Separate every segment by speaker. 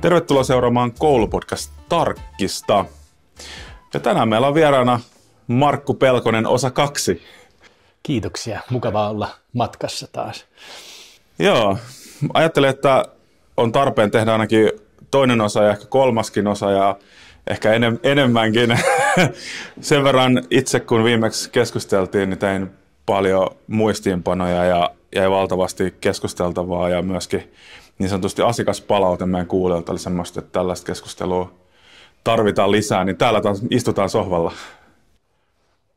Speaker 1: Tervetuloa seuraamaan Koulupodcast Tarkkista. Ja tänään meillä on vieraana Markku Pelkonen, osa kaksi. Kiitoksia, mukava olla matkassa taas. Joo, ajattelin, että on tarpeen tehdä ainakin toinen osa ja ehkä kolmaskin osa ja ehkä enem- enemmänkin. Sen verran itse, kun viimeksi keskusteltiin, niin tein paljon muistiinpanoja ja jäi valtavasti keskusteltavaa ja myöskin niin sanotusti asiakaspalaute meidän kuulijoilta oli semmoista, että tällaista keskustelua tarvitaan lisää, niin täällä taas istutaan sohvalla.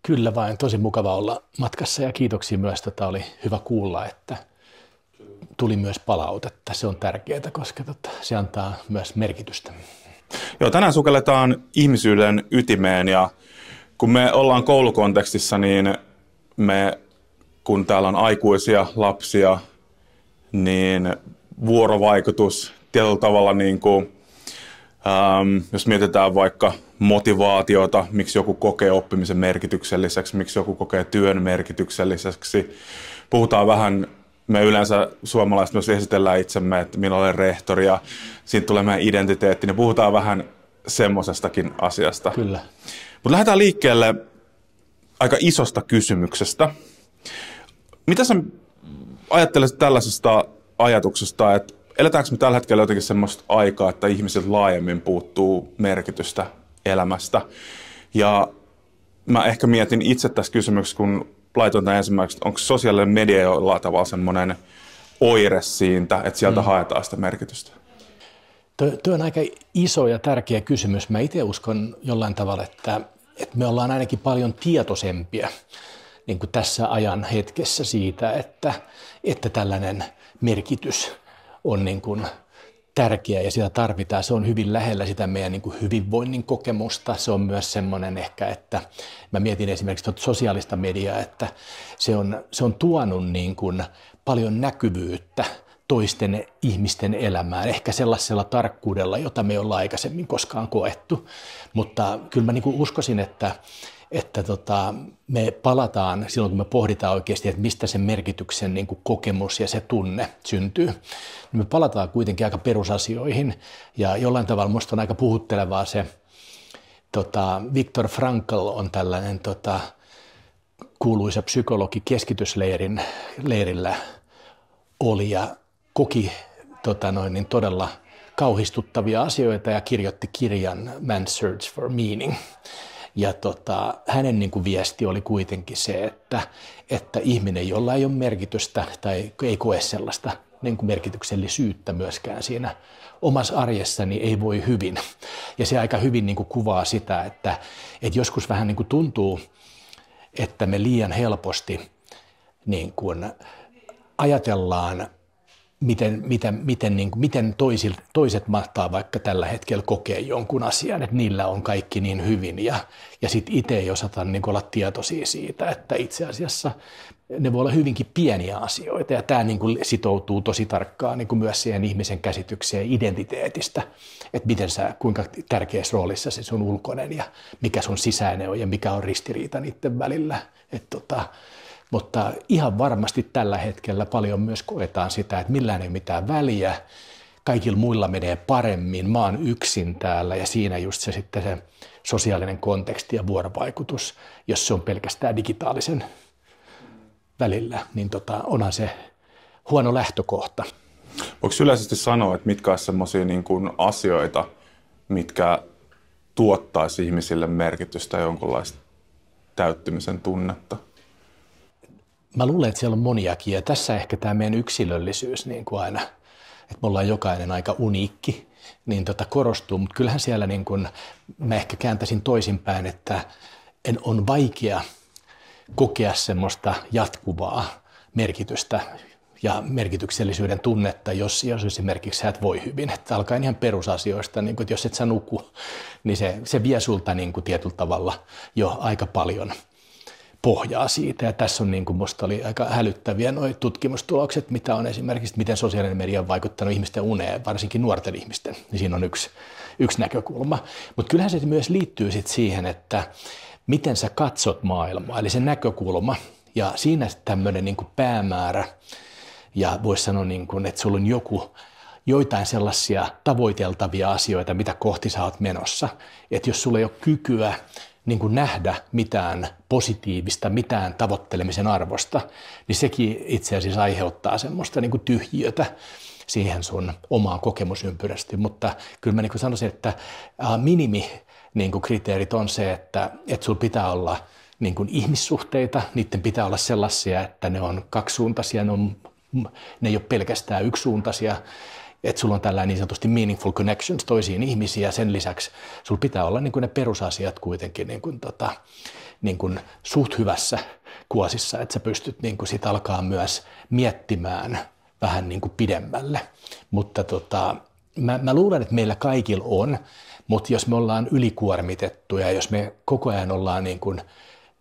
Speaker 2: Kyllä vain, tosi mukava olla matkassa ja kiitoksia myös, tätä oli hyvä kuulla, että tuli myös palautetta. Se on tärkeää, koska tota, se antaa myös merkitystä.
Speaker 1: Joo, tänään sukelletaan ihmisyyden ytimeen ja kun me ollaan koulukontekstissa, niin me, kun täällä on aikuisia, lapsia, niin vuorovaikutus tietyllä tavalla, niin kuin, ähm, jos mietitään vaikka motivaatiota, miksi joku kokee oppimisen merkitykselliseksi, miksi joku kokee työn merkitykselliseksi. Puhutaan vähän me yleensä suomalaiset myös esitellään itsemme, että minä olen rehtori ja siitä tulee meidän identiteetti, niin puhutaan vähän semmoisestakin asiasta. Kyllä. Mutta lähdetään liikkeelle aika isosta kysymyksestä. Mitä sä ajattelet tällaisesta ajatuksesta, että eletäänkö me tällä hetkellä jotenkin semmoista aikaa, että ihmiset laajemmin puuttuu merkitystä elämästä. Ja mä ehkä mietin itse tässä kysymyksessä, kun laitoin tämän ensimmäiseksi, onko sosiaalinen media jollain tavalla semmoinen oire siitä, että sieltä mm. haetaan sitä merkitystä?
Speaker 2: Tuo on aika iso ja tärkeä kysymys. Mä itse uskon jollain tavalla, että, että me ollaan ainakin paljon tietoisempia niin kuin tässä ajan hetkessä siitä, että, että tällainen – merkitys on niin kuin tärkeä ja sitä tarvitaan. Se on hyvin lähellä sitä meidän niin kuin hyvinvoinnin kokemusta. Se on myös semmoinen ehkä, että mä mietin esimerkiksi tuota sosiaalista mediaa, että se on, se on tuonut niin kuin paljon näkyvyyttä toisten ihmisten elämään, ehkä sellaisella tarkkuudella, jota me ollaan aikaisemmin koskaan koettu. Mutta kyllä mä niin kuin uskoisin, että, että tota, me palataan silloin, kun me pohditaan oikeasti, että mistä se merkityksen niin kuin kokemus ja se tunne syntyy. Niin me palataan kuitenkin aika perusasioihin ja jollain tavalla musta on aika puhuttelevaa se, tota, Viktor Frankl on tällainen tota, kuuluisa psykologi keskitysleirin leirillä oli ja koki tota noin, niin todella kauhistuttavia asioita ja kirjoitti kirjan Man's Search for Meaning. Ja tota, hänen niin kuin viesti oli kuitenkin se, että, että ihminen, jolla ei ole merkitystä tai ei koe sellaista niin kuin merkityksellisyyttä myöskään siinä omassa niin ei voi hyvin. Ja se aika hyvin niin kuin kuvaa sitä, että, että joskus vähän niin kuin tuntuu, että me liian helposti niin kuin ajatellaan miten, miten, miten, niin kuin, miten toisil, toiset mahtaa vaikka tällä hetkellä kokea jonkun asian, että niillä on kaikki niin hyvin ja, ja sitten itse ei osata niin olla tietoisia siitä, että itse asiassa ne voi olla hyvinkin pieniä asioita ja tämä niin kuin sitoutuu tosi tarkkaan niin kuin myös siihen ihmisen käsitykseen identiteetistä, että miten sä, kuinka tärkeässä roolissa se sun ulkoinen ja mikä sun sisäinen on ja mikä on ristiriita niiden välillä. Että tota, mutta ihan varmasti tällä hetkellä paljon myös koetaan sitä, että millään ei mitään väliä. Kaikilla muilla menee paremmin, mä oon yksin täällä ja siinä just se sitten se sosiaalinen konteksti ja vuorovaikutus, jos se on pelkästään digitaalisen välillä, niin tota, onhan se huono lähtökohta.
Speaker 1: Voiko yleisesti sanoa, että mitkä on sellaisia niin kuin asioita, mitkä tuottaisi ihmisille merkitystä jonkunlaista täyttymisen tunnetta?
Speaker 2: mä luulen, että siellä on moniakin ja tässä ehkä tämä meidän yksilöllisyys niin kuin aina, että me ollaan jokainen aika uniikki, niin tota korostuu, mutta kyllähän siellä niin kuin, mä ehkä kääntäisin toisinpäin, että en on vaikea kokea semmoista jatkuvaa merkitystä ja merkityksellisyyden tunnetta, jos, jos esimerkiksi sä et voi hyvin. Että alkaa ihan perusasioista, niin kuin, että jos et sä nuku, niin se, se vie sulta niin kuin tietyllä tavalla jo aika paljon pohjaa siitä. Ja tässä on niin kuin musta oli aika hälyttäviä nuo tutkimustulokset, mitä on esimerkiksi, miten sosiaalinen media on vaikuttanut ihmisten uneen, varsinkin nuorten ihmisten. Niin siinä on yksi, yksi näkökulma. Mutta kyllähän se myös liittyy sit siihen, että miten sä katsot maailmaa, eli se näkökulma. Ja siinä tämmöinen niin päämäärä, ja voisi sanoa, niin kuin, että sulla on joku joitain sellaisia tavoiteltavia asioita, mitä kohti sä oot menossa. Että jos sulla ei ole kykyä niin kuin nähdä mitään positiivista, mitään tavoittelemisen arvosta, niin sekin itse asiassa aiheuttaa semmoista niin kuin tyhjiötä siihen sun omaan kokemusympyrästi. Mutta kyllä mä niin kuin sanoisin, että minimi niin kuin kriteerit on se, että, että sulla pitää olla niin kuin ihmissuhteita, niiden pitää olla sellaisia, että ne on kaksisuuntaisia, ne, on, ne ei ole pelkästään yksisuuntaisia että sulla on tällainen niin sanotusti meaningful connections toisiin ihmisiin ja sen lisäksi sulla pitää olla niin kuin ne perusasiat kuitenkin niin kuin tota, niin kuin suht hyvässä kuosissa, että sä pystyt niin kuin sit alkaa myös miettimään vähän niin kuin pidemmälle. Mutta tota, mä, mä luulen, että meillä kaikilla on, mutta jos me ollaan ylikuormitettuja, jos me koko ajan ollaan niin kuin,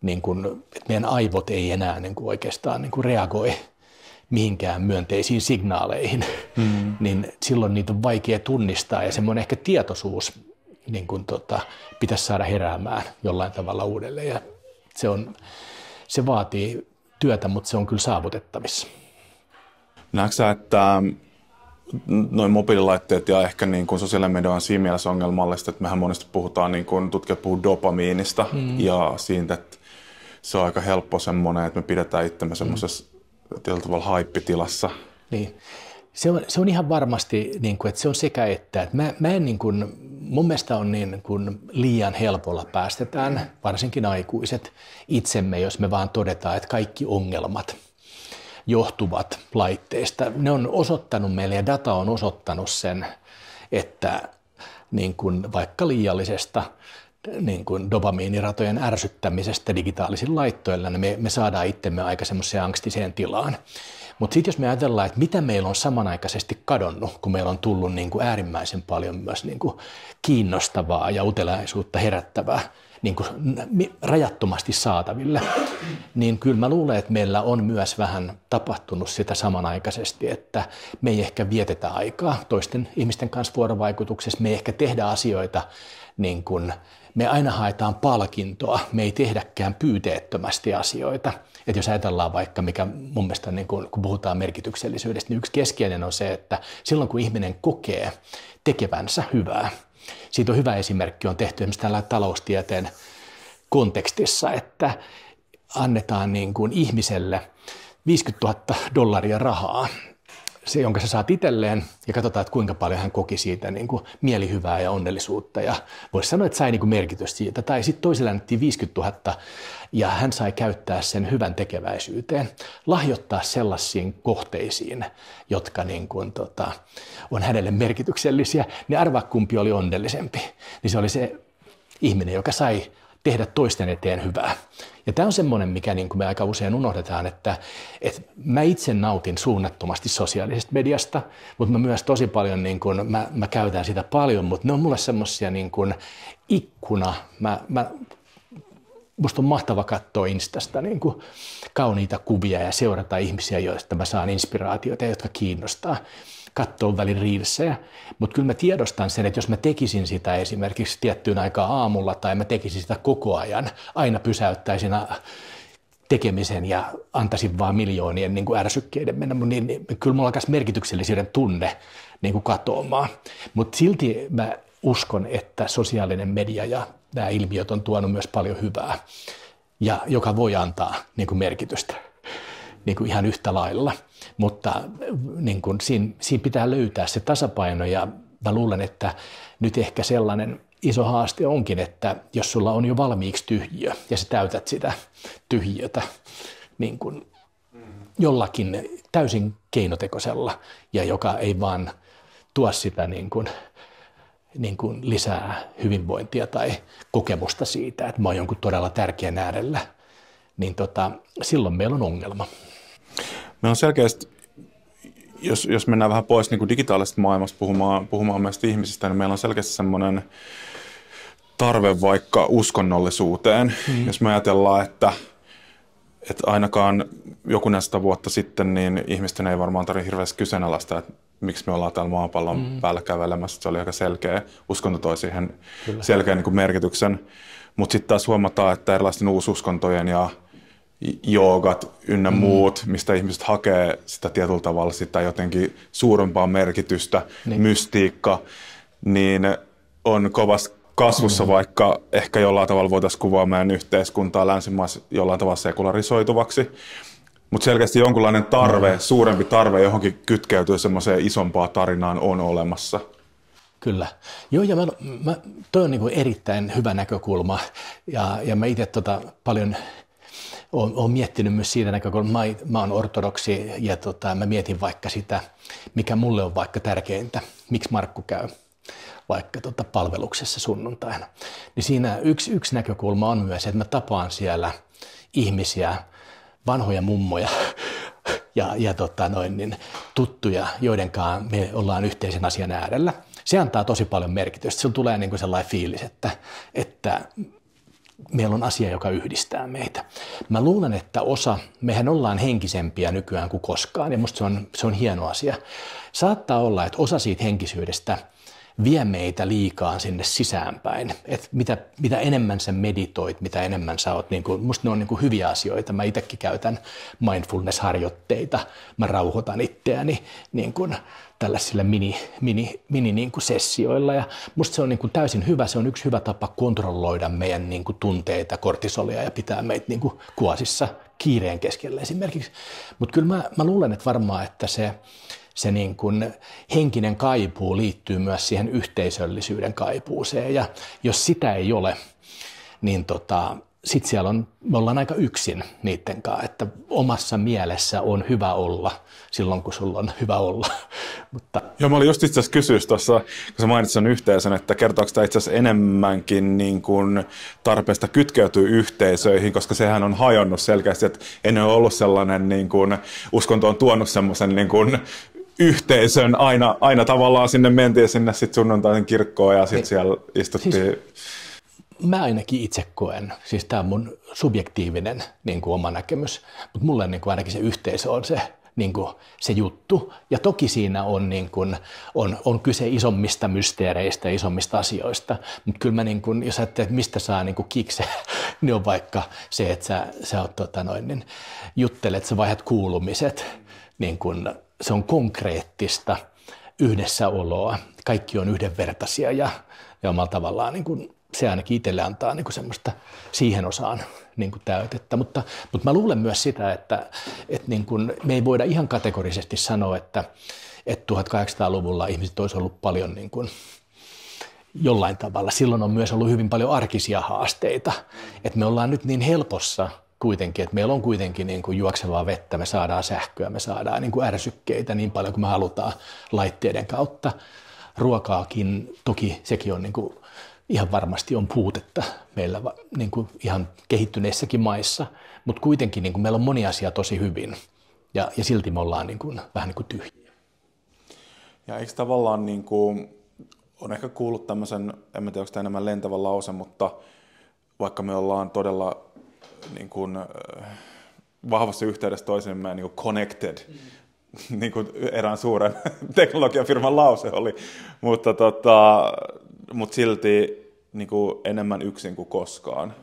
Speaker 2: niin kuin, että meidän aivot ei enää niin kuin oikeastaan niin kuin reagoi mihinkään myönteisiin signaaleihin, mm. niin silloin niitä on vaikea tunnistaa ja semmoinen ehkä tietoisuus niin kuin tota, pitäisi saada heräämään jollain tavalla uudelleen. Ja se, on, se vaatii työtä, mutta se on kyllä saavutettavissa.
Speaker 1: Näetkö että mm, noin mobiililaitteet ja ehkä niin kuin sosiaalinen media on siinä mielessä ongelmallista, että mehän monesti puhutaan, niin kuin tutkijat puhuu dopamiinista mm. ja siitä, että se on aika helppo semmoinen, että me pidetään itsemme mm. semmoisessa mm tietyllä tavalla haippitilassa.
Speaker 2: Niin. Se on, se on ihan varmasti, niin kuin, että se on sekä että. että mä, mä en, niin kuin, mun mielestä on niin kuin, liian helpolla päästetään, varsinkin aikuiset, itsemme, jos me vaan todetaan, että kaikki ongelmat johtuvat laitteista. Ne on osoittanut meille ja data on osoittanut sen, että niin kuin vaikka liiallisesta niin kuin dopamiiniratojen ärsyttämisestä digitaalisilla laitteilla, niin me, me saadaan itsemme aika semmoiseen angstiseen tilaan. Mutta sitten jos me ajatellaan, että mitä meillä on samanaikaisesti kadonnut, kun meillä on tullut niin kuin äärimmäisen paljon myös niin kuin kiinnostavaa ja uteläisuutta herättävää niin kuin rajattomasti saataville, niin kyllä mä luulen, että meillä on myös vähän tapahtunut sitä samanaikaisesti, että me ei ehkä vietetä aikaa toisten ihmisten kanssa vuorovaikutuksessa, me ei ehkä tehdä asioita niin kuin me aina haetaan palkintoa, me ei tehdäkään pyyteettömästi asioita. Et jos ajatellaan vaikka, mikä mun mielestä niin kun, kun puhutaan merkityksellisyydestä, niin yksi keskeinen on se, että silloin kun ihminen kokee tekevänsä hyvää, siitä on hyvä esimerkki, on tehty esimerkiksi tällä taloustieteen kontekstissa, että annetaan niin kuin ihmiselle 50 000 dollaria rahaa, se, jonka se saat itselleen, ja katsotaan, että kuinka paljon hän koki siitä niin kuin mielihyvää ja onnellisuutta. Ja voisi sanoa, että sai niin kuin merkitystä siitä. Tai sitten toiselle annettiin 50 000, ja hän sai käyttää sen hyvän tekeväisyyteen, lahjoittaa sellaisiin kohteisiin, jotka niin kuin, tota, on hänelle merkityksellisiä. Ne arvaa, kumpi oli onnellisempi. Niin se oli se ihminen, joka sai tehdä toisten eteen hyvää. Ja tämä on semmoinen, mikä niin kuin me aika usein unohdetaan, että, että mä itse nautin suunnattomasti sosiaalisesta mediasta, mutta mä myös tosi paljon, niin kuin, mä, mä käytän sitä paljon, mutta ne on mulle semmoisia niin kuin ikkuna. Mä, mä musta on mahtava katsoa Instasta niin kuin kauniita kuvia ja seurata ihmisiä, joista mä saan inspiraatioita, jotka kiinnostaa kattoon välin riilsejä, mutta kyllä mä tiedostan sen, että jos mä tekisin sitä esimerkiksi tiettyyn aikaan aamulla tai mä tekisin sitä koko ajan, aina pysäyttäisin äh, tekemisen ja antaisin vaan miljoonien niin kuin ärsykkeiden mennä, niin, niin kyllä mulla alkaisi merkityksellisyyden tunne niin kuin katoamaan. Mutta silti mä uskon, että sosiaalinen media ja nämä ilmiöt on tuonut myös paljon hyvää, ja joka voi antaa niin kuin merkitystä niin kuin ihan yhtä lailla mutta niin kuin siinä, siinä pitää löytää se tasapaino ja mä luulen, että nyt ehkä sellainen iso haaste onkin, että jos sulla on jo valmiiksi tyhjiö ja sä täytät sitä tyhjiötä niin kuin jollakin täysin keinotekoisella ja joka ei vaan tuo sitä niin kuin, niin kuin lisää hyvinvointia tai kokemusta siitä, että mä oon jonkun todella tärkeän äärellä, niin tota, silloin meillä on ongelma.
Speaker 1: Me on selkeästi, jos, jos mennään vähän pois niin kuin digitaalisesta maailmasta puhumaan, puhumaan meistä ihmisistä, niin meillä on selkeästi semmoinen tarve vaikka uskonnollisuuteen. Mm. Jos me ajatellaan, että että ainakaan joku näistä vuotta sitten, niin ihmisten ei varmaan tarvitse hirveästi kyseenalaista, että miksi me ollaan täällä maapallon mm. päällä kävelemässä. Se oli aika selkeä. Uskonto toi siihen Kyllä. selkeän niin merkityksen. Mutta sitten taas huomataan, että erilaisten uususkontojen ja joogat ynnä mm. muut, mistä ihmiset hakee sitä tietyllä tavalla sitä jotenkin suurempaa merkitystä, niin. mystiikka, niin on kovas kasvussa, mm. vaikka ehkä jollain tavalla voitaisiin kuvaa meidän yhteiskuntaa länsimaissa jollain tavalla sekularisoituvaksi. Mutta selkeästi jonkunlainen tarve, mm. suurempi tarve johonkin kytkeytyy semmoiseen isompaan tarinaan on olemassa. Kyllä.
Speaker 2: Joo, ja mä, mä, toi on niin erittäin hyvä näkökulma. Ja, ja mä itse tota paljon olen, olen miettinyt myös siitä näkökulmasta, mä, mä olen ortodoksi ja tota, mä mietin vaikka sitä, mikä mulle on vaikka tärkeintä, miksi Markku käy vaikka tota palveluksessa sunnuntaina. Niin siinä yksi, yksi näkökulma on myös, että mä tapaan siellä ihmisiä, vanhoja mummoja ja, ja tota noin, niin tuttuja, joiden kanssa me ollaan yhteisen asian äärellä. Se antaa tosi paljon merkitystä. Sillä tulee niin kuin sellainen fiilis, että, että meillä on asia, joka yhdistää meitä. Mä luulen, että osa, mehän ollaan henkisempiä nykyään kuin koskaan, ja musta se on, se on hieno asia. Saattaa olla, että osa siitä henkisyydestä – vie meitä liikaa sinne sisäänpäin. Et mitä, mitä enemmän sä meditoit, mitä enemmän sä oot, niin kuin, musta ne on niin kuin hyviä asioita. Mä itsekin käytän mindfulness-harjoitteita, mä rauhoitan itseäni niin kuin tällaisilla mini, mini, mini niin kuin sessioilla. Ja musta se on niin kuin täysin hyvä, se on yksi hyvä tapa kontrolloida meidän niin kuin tunteita, kortisolia ja pitää meitä niin kuin kuosissa kiireen keskellä esimerkiksi. Mutta kyllä mä, mä luulen, että varmaan, että se se niin kuin henkinen kaipuu liittyy myös siihen yhteisöllisyyden kaipuuseen. Ja jos sitä ei ole, niin tota, sitten siellä on, me ollaan aika yksin niiden kanssa, että omassa mielessä on hyvä olla silloin, kun sulla on
Speaker 1: hyvä olla. Mutta... Joo, mä olin just itse asiassa kysyys tuossa, kun sä mainitsit sen yhteisön, että kertooko tämä itse asiassa enemmänkin niin kuin tarpeesta kytkeytyä yhteisöihin, koska sehän on hajonnut selkeästi, että en ole ollut sellainen, niin kuin, uskonto on tuonut semmoisen niin kuin yhteisön aina, aina tavallaan sinne mentiin sinne sitten sunnuntaisen kirkkoon ja sitten siellä istuttiin. Siis,
Speaker 2: mä ainakin itse koen, siis tämä on mun subjektiivinen niin kuin oma näkemys, mutta mulle niin kuin ainakin se yhteisö on se, niin kuin, se juttu. Ja toki siinä on, niin kuin, on, on kyse isommista mysteereistä ja isommista asioista, mutta kyllä mä, niin kuin, jos ajattelet, että mistä saa niin kuin kikse, niin on vaikka se, että sä, sä oot, tota noin, niin juttelet, sä vaihdat kuulumiset, niin kuin, se on konkreettista yhdessäoloa. Kaikki on yhdenvertaisia ja, ja omalla tavallaan niin kuin se ainakin itselle antaa niin kuin semmoista siihen osaan niin kuin täytettä. Mutta, mutta mä luulen myös sitä, että, että niin kuin me ei voida ihan kategorisesti sanoa, että, että 1800-luvulla ihmiset olisi ollut paljon niin kuin jollain tavalla. Silloin on myös ollut hyvin paljon arkisia haasteita. Että me ollaan nyt niin helpossa – kuitenkin, että meillä on kuitenkin niin kuin juoksevaa vettä, me saadaan sähköä, me saadaan niin kuin ärsykkeitä niin paljon kuin me halutaan laitteiden kautta. Ruokaakin toki sekin on niin kuin, ihan varmasti on puutetta meillä niin kuin ihan kehittyneissäkin maissa, mutta kuitenkin niin kuin meillä on moni asia tosi hyvin ja, ja silti me ollaan niin kuin, vähän niin kuin tyhjiä.
Speaker 1: Ja eikö tavallaan, niin kuin, on ehkä kuullut tämmöisen, en tiedä onko tämä enemmän lentävä lause, mutta vaikka me ollaan todella niin kuin, äh, vahvassa yhteydessä toisemme, niin kuin connected, mm. niin kuin erään suuren teknologiafirman lause oli, mutta, tota, mutta silti niin kuin enemmän yksin kuin koskaan.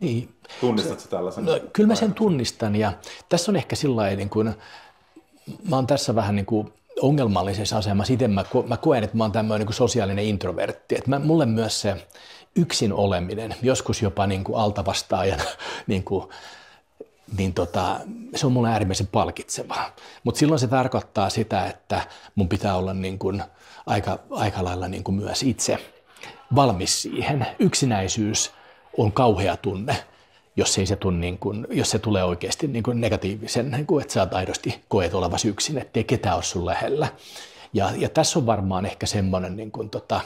Speaker 1: Niin. Tunnistatko tällaisen? No, kyllä
Speaker 2: mä sen tunnistan ja tässä on ehkä sillä niin kuin, mä oon tässä vähän niin kuin ongelmallisessa asemassa itse. Mä, mä koen, että mä oon tämmöinen niin sosiaalinen introvertti. että mä, mulle myös se yksin oleminen, joskus jopa niin kuin altavastaajana, niin kuin, niin tota, se on mulle äärimmäisen palkitsevaa. Mutta silloin se tarkoittaa sitä, että mun pitää olla niin kuin aika, aika lailla niin kuin myös itse valmis siihen. Yksinäisyys on kauhea tunne, jos, ei se, tunne niin kuin, jos se tulee oikeasti niin kuin negatiivisen, niin kuin, että sä oot aidosti koet olevasi yksin, ettei ketään ole sun lähellä. Ja, ja tässä on varmaan ehkä semmoinen niin kuin, tota,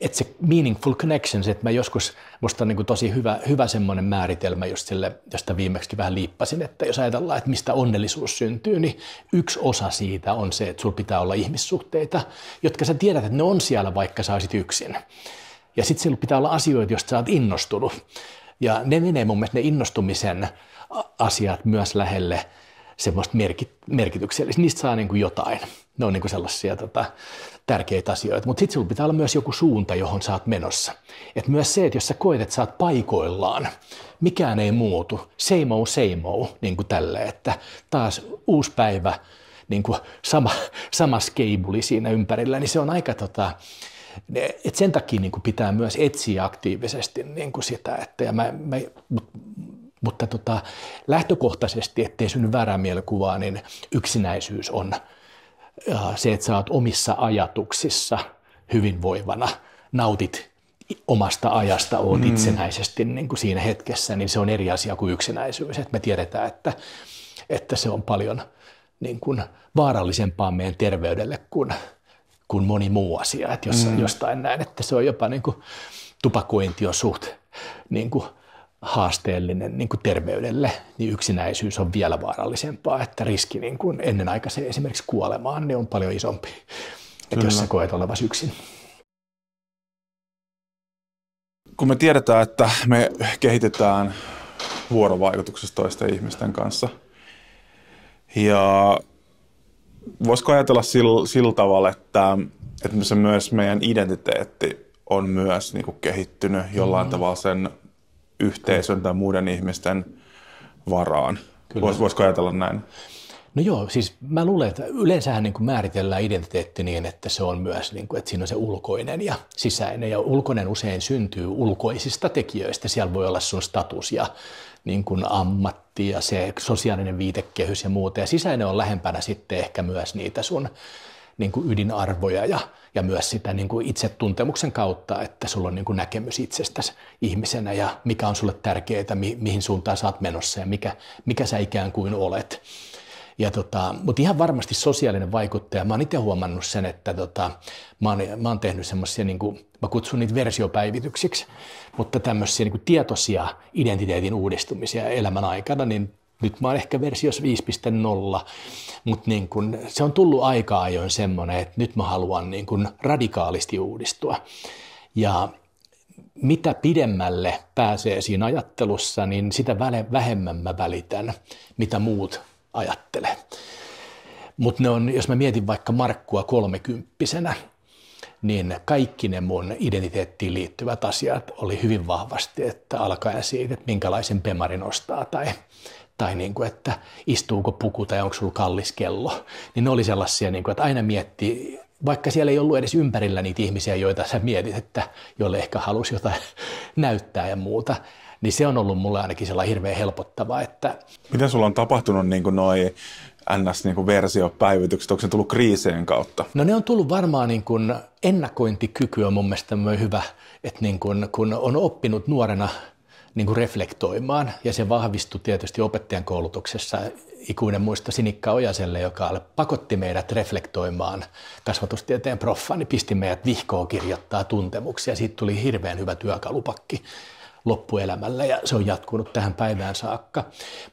Speaker 2: että se meaningful connections, että mä joskus, musta on niin kuin tosi hyvä, hyvä semmoinen määritelmä just sille, josta viimeksi vähän liippasin, että jos ajatellaan, että mistä onnellisuus syntyy, niin yksi osa siitä on se, että sulla pitää olla ihmissuhteita, jotka sä tiedät, että ne on siellä, vaikka sä olisit yksin. Ja sitten sillä pitää olla asioita, joista sä oot innostunut. Ja ne menee mun mielestä ne innostumisen asiat myös lähelle semmoista merkityksellistä. Niistä saa niin kuin jotain ne on niin sellaisia tota, tärkeitä asioita. Mutta sitten sinulla pitää olla myös joku suunta, johon saat menossa. Et myös se, että jos sä koet, että sä oot paikoillaan, mikään ei muutu. Same old, same old, niin kuin tälle, että taas uusi päivä, niin kuin sama, sama skeibuli siinä ympärillä, niin se on aika tota, et sen takia niin kuin pitää myös etsiä aktiivisesti niin kuin sitä, että ja mä, mä, mut, mutta tota, lähtökohtaisesti, ettei synny väärää mielikuvaa, niin yksinäisyys on se, että sä oot omissa ajatuksissa hyvinvoivana, nautit omasta ajasta, oot mm. itsenäisesti niin kuin siinä hetkessä, niin se on eri asia kuin yksinäisyys. Et me tiedetään, että, että se on paljon niin kuin vaarallisempaa meidän terveydelle kuin, kuin moni muu asia. Et jos, mm. Jostain näin, että se on jopa niin kuin, tupakointi on suht niin kuin, haasteellinen niin kuin terveydelle, niin yksinäisyys on vielä vaarallisempaa, että riski niin kuin ennenaikaiseen esimerkiksi kuolemaan niin on paljon isompi, että jos sä koet olevasi yksin.
Speaker 1: Kun me tiedetään, että me kehitetään vuorovaikutuksessa toisten ihmisten kanssa, ja voisiko ajatella sillä, sillä tavalla, että, että se myös meidän identiteetti on myös niin kuin kehittynyt jollain mm. tavalla sen yhteisön tai muiden ihmisten varaan. Kyllä. Vois, voisiko ajatella näin?
Speaker 2: No joo, siis mä luulen, että yleensähän niin kuin määritellään identiteetti niin, että se on myös, niin kuin, että siinä on se ulkoinen ja sisäinen. Ja ulkoinen usein syntyy ulkoisista tekijöistä. Siellä voi olla sun status ja niin kuin ammatti ja se sosiaalinen viitekehys ja muuta. Ja sisäinen on lähempänä sitten ehkä myös niitä sun niin kuin ydinarvoja ja ja myös sitä niin kuin itsetuntemuksen kautta, että sulla on niin kuin näkemys itsestäsi ihmisenä ja mikä on sulle tärkeää, mi- mihin suuntaan sä oot menossa ja mikä, mikä sä ikään kuin olet. Ja tota, mutta ihan varmasti sosiaalinen vaikuttaja. Mä oon itse huomannut sen, että tota, mä, oon, mä oon tehnyt semmoisia, niin kuin, mä kutsun niitä versiopäivityksiksi, mutta tämmöisiä niin kuin tietoisia identiteetin uudistumisia elämän aikana, niin nyt mä oon ehkä versiossa 5.0, mutta niin kun, se on tullut aika ajoin semmoinen, että nyt mä haluan niin kun radikaalisti uudistua. Ja mitä pidemmälle pääsee siinä ajattelussa, niin sitä vähemmän mä välitän, mitä muut ajattelee. Mutta ne on, jos mä mietin vaikka Markkua kolmekymppisenä, niin kaikki ne mun identiteettiin liittyvät asiat oli hyvin vahvasti, että alkaen siitä, että minkälaisen pemarin ostaa tai tai niin kuin, että istuuko puku tai onko sulla kallis kello, niin ne oli sellaisia, niin kuin, että aina miettii, vaikka siellä ei ollut edes ympärillä niitä ihmisiä, joita sä mietit, että jolle ehkä halusi jotain näyttää ja muuta, niin se on ollut mulle ainakin sellainen hirveän helpottava. Että...
Speaker 1: Miten sulla on tapahtunut niin kuin NS-versiopäivitykset, niin onko se tullut kriiseen kautta? No ne on
Speaker 2: tullut varmaan niin kuin ennakointikyky on mun mielestä hyvä, että niin kuin, kun on oppinut nuorena – niin kuin reflektoimaan ja se vahvistui tietysti opettajan koulutuksessa. Ikuinen muisto Sinikka Ojaselle, joka pakotti meidät reflektoimaan kasvatustieteen proffa, niin pisti meidät vihkoon kirjoittaa tuntemuksia. Siitä tuli hirveän hyvä työkalupakki loppuelämällä ja se on jatkunut tähän päivään saakka.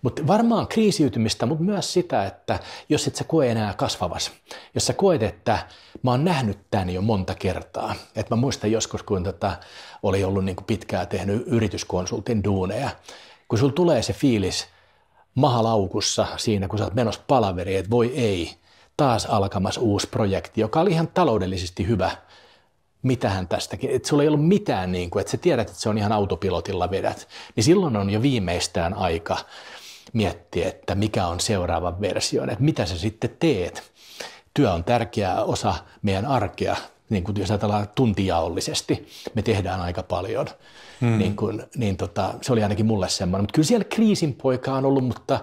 Speaker 2: Mutta varmaan kriisiytymistä, mutta myös sitä, että jos et sä koe enää kasvavas, jos sä koet, että mä oon nähnyt tämän jo monta kertaa. Et mä muistan joskus, kun tota, oli ollut niin pitkään tehnyt yrityskonsultin duuneja, kun sulla tulee se fiilis mahalaukussa siinä, kun sä oot menossa palaveriin, että voi ei, taas alkamas uusi projekti, joka oli ihan taloudellisesti hyvä – mitähän tästäkin, että sulla ei ollut mitään, niin kuin, että sä tiedät, että se on ihan autopilotilla vedät, niin silloin on jo viimeistään aika miettiä, että mikä on seuraava versio, että mitä sä sitten teet. Työ on tärkeä osa meidän arkea, niin kuin jos ajatellaan tuntijaollisesti, me tehdään aika paljon. Hmm. Niin kuin, niin tota, se oli ainakin mulle semmoinen. Mutta kyllä siellä kriisin poika on ollut, mutta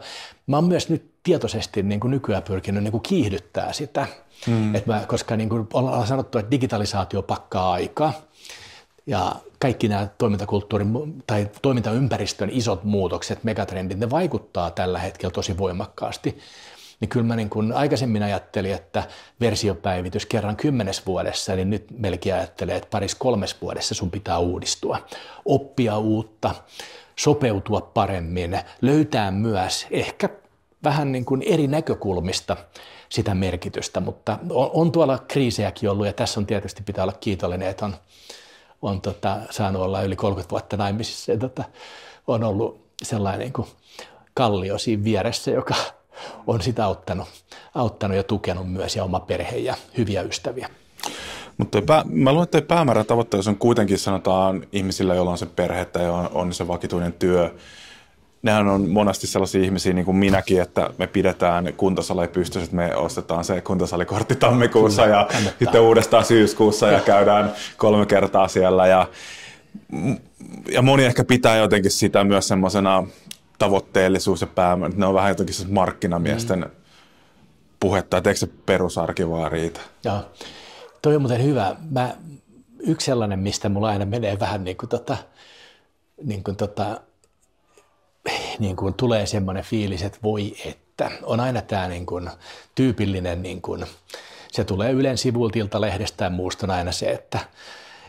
Speaker 2: mä oon myös nyt tietoisesti niin kuin nykyään pyrkinyt niin kuin kiihdyttää sitä, mm. Et mä, koska niin kuin ollaan sanottu, että digitalisaatio pakkaa aikaa ja kaikki nämä toimintakulttuurin tai toimintaympäristön isot muutokset, megatrendit, ne vaikuttaa tällä hetkellä tosi voimakkaasti. Niin kyllä mä niin kuin aikaisemmin ajattelin, että versiopäivitys kerran kymmenes vuodessa, niin nyt melkein ajattelee, että paris kolmes vuodessa sun pitää uudistua, oppia uutta, sopeutua paremmin, löytää myös ehkä vähän niin kuin eri näkökulmista sitä merkitystä, mutta on, on tuolla kriisejäkin ollut ja tässä on tietysti pitää olla kiitollinen, että on, on tota, saanut olla yli 30 vuotta naimisissa ja tota, on ollut sellainen niin kuin kallio siinä vieressä, joka on sitä auttanut, auttanut ja tukenut myös ja oma perhe ja hyviä ystäviä.
Speaker 1: Mutta pää, mä luulen, että päämäärän tavoitteessa on kuitenkin sanotaan ihmisillä, joilla on se perhe tai on, on se vakituinen työ, nehän on monesti sellaisia ihmisiä niin kuin minäkin, että me pidetään kuntosali pystyssä, että me ostetaan se kuntosalikortti tammikuussa ja kannattaa. sitten uudestaan syyskuussa ja käydään kolme kertaa siellä ja, ja moni ehkä pitää jotenkin sitä myös semmoisena tavoitteellisuus ja että ne on vähän jotenkin markkinamiesten mm. puhetta, että eikö se perusarki vaan riitä?
Speaker 2: Joo, toi on muuten hyvä. Mä, yksi sellainen, mistä mulla aina menee vähän niin kuin tota, niin kuin tota, niin kuin tulee semmoinen fiilis, että voi että. On aina tämä niin kuin tyypillinen, niin kuin, se tulee Ylen sivultilta, lehdestä ja muusta on aina se, että,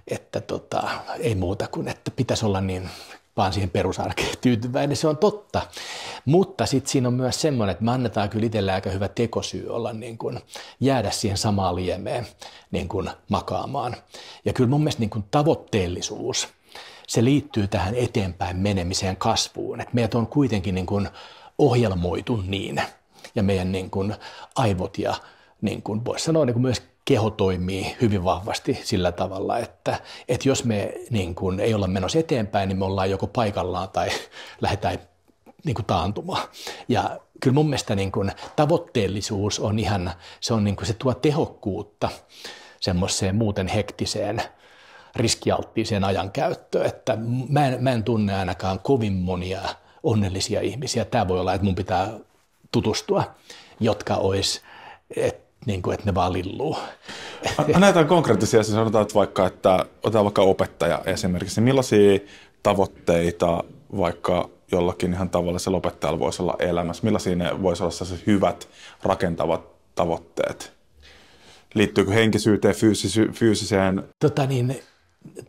Speaker 2: että tota, ei muuta kuin, että pitäisi olla niin vaan siihen perusarkeen tyytyväinen, se on totta. Mutta sitten siinä on myös semmoinen, että me annetaan kyllä itsellä aika hyvä tekosyy olla niin kuin, jäädä siihen samaan liemeen niin kuin, makaamaan. Ja kyllä mun mielestä niin kuin, tavoitteellisuus – se liittyy tähän eteenpäin menemiseen kasvuun. Et meidät on kuitenkin niin kuin ohjelmoitu niin ja meidän niin kuin aivot ja niin kuin voisi sanoa niin kuin myös keho toimii hyvin vahvasti sillä tavalla, että, että jos me niin kuin ei olla menossa eteenpäin, niin me ollaan joko paikallaan tai lähdetään niin kuin taantumaan. Ja kyllä mun mielestä niin kuin tavoitteellisuus on ihan, se, on niin kuin, se tuo tehokkuutta semmoiseen muuten hektiseen – riskialttiiseen käyttöön, että mä en, mä en tunne ainakaan kovin monia onnellisia ihmisiä. Tämä voi olla, että mun pitää
Speaker 1: tutustua, jotka olisi, että niin kuin, että ne vaan lilluu. Näitä konkreettisia, siis sanotaan että vaikka, että otetaan vaikka opettaja esimerkiksi, niin millaisia tavoitteita vaikka jollakin ihan tavallisella opettajalla voisi olla elämässä, millaisia ne voisi olla sellaiset hyvät rakentavat tavoitteet? Liittyykö henkisyyteen, fyysiseen?
Speaker 2: Tota niin,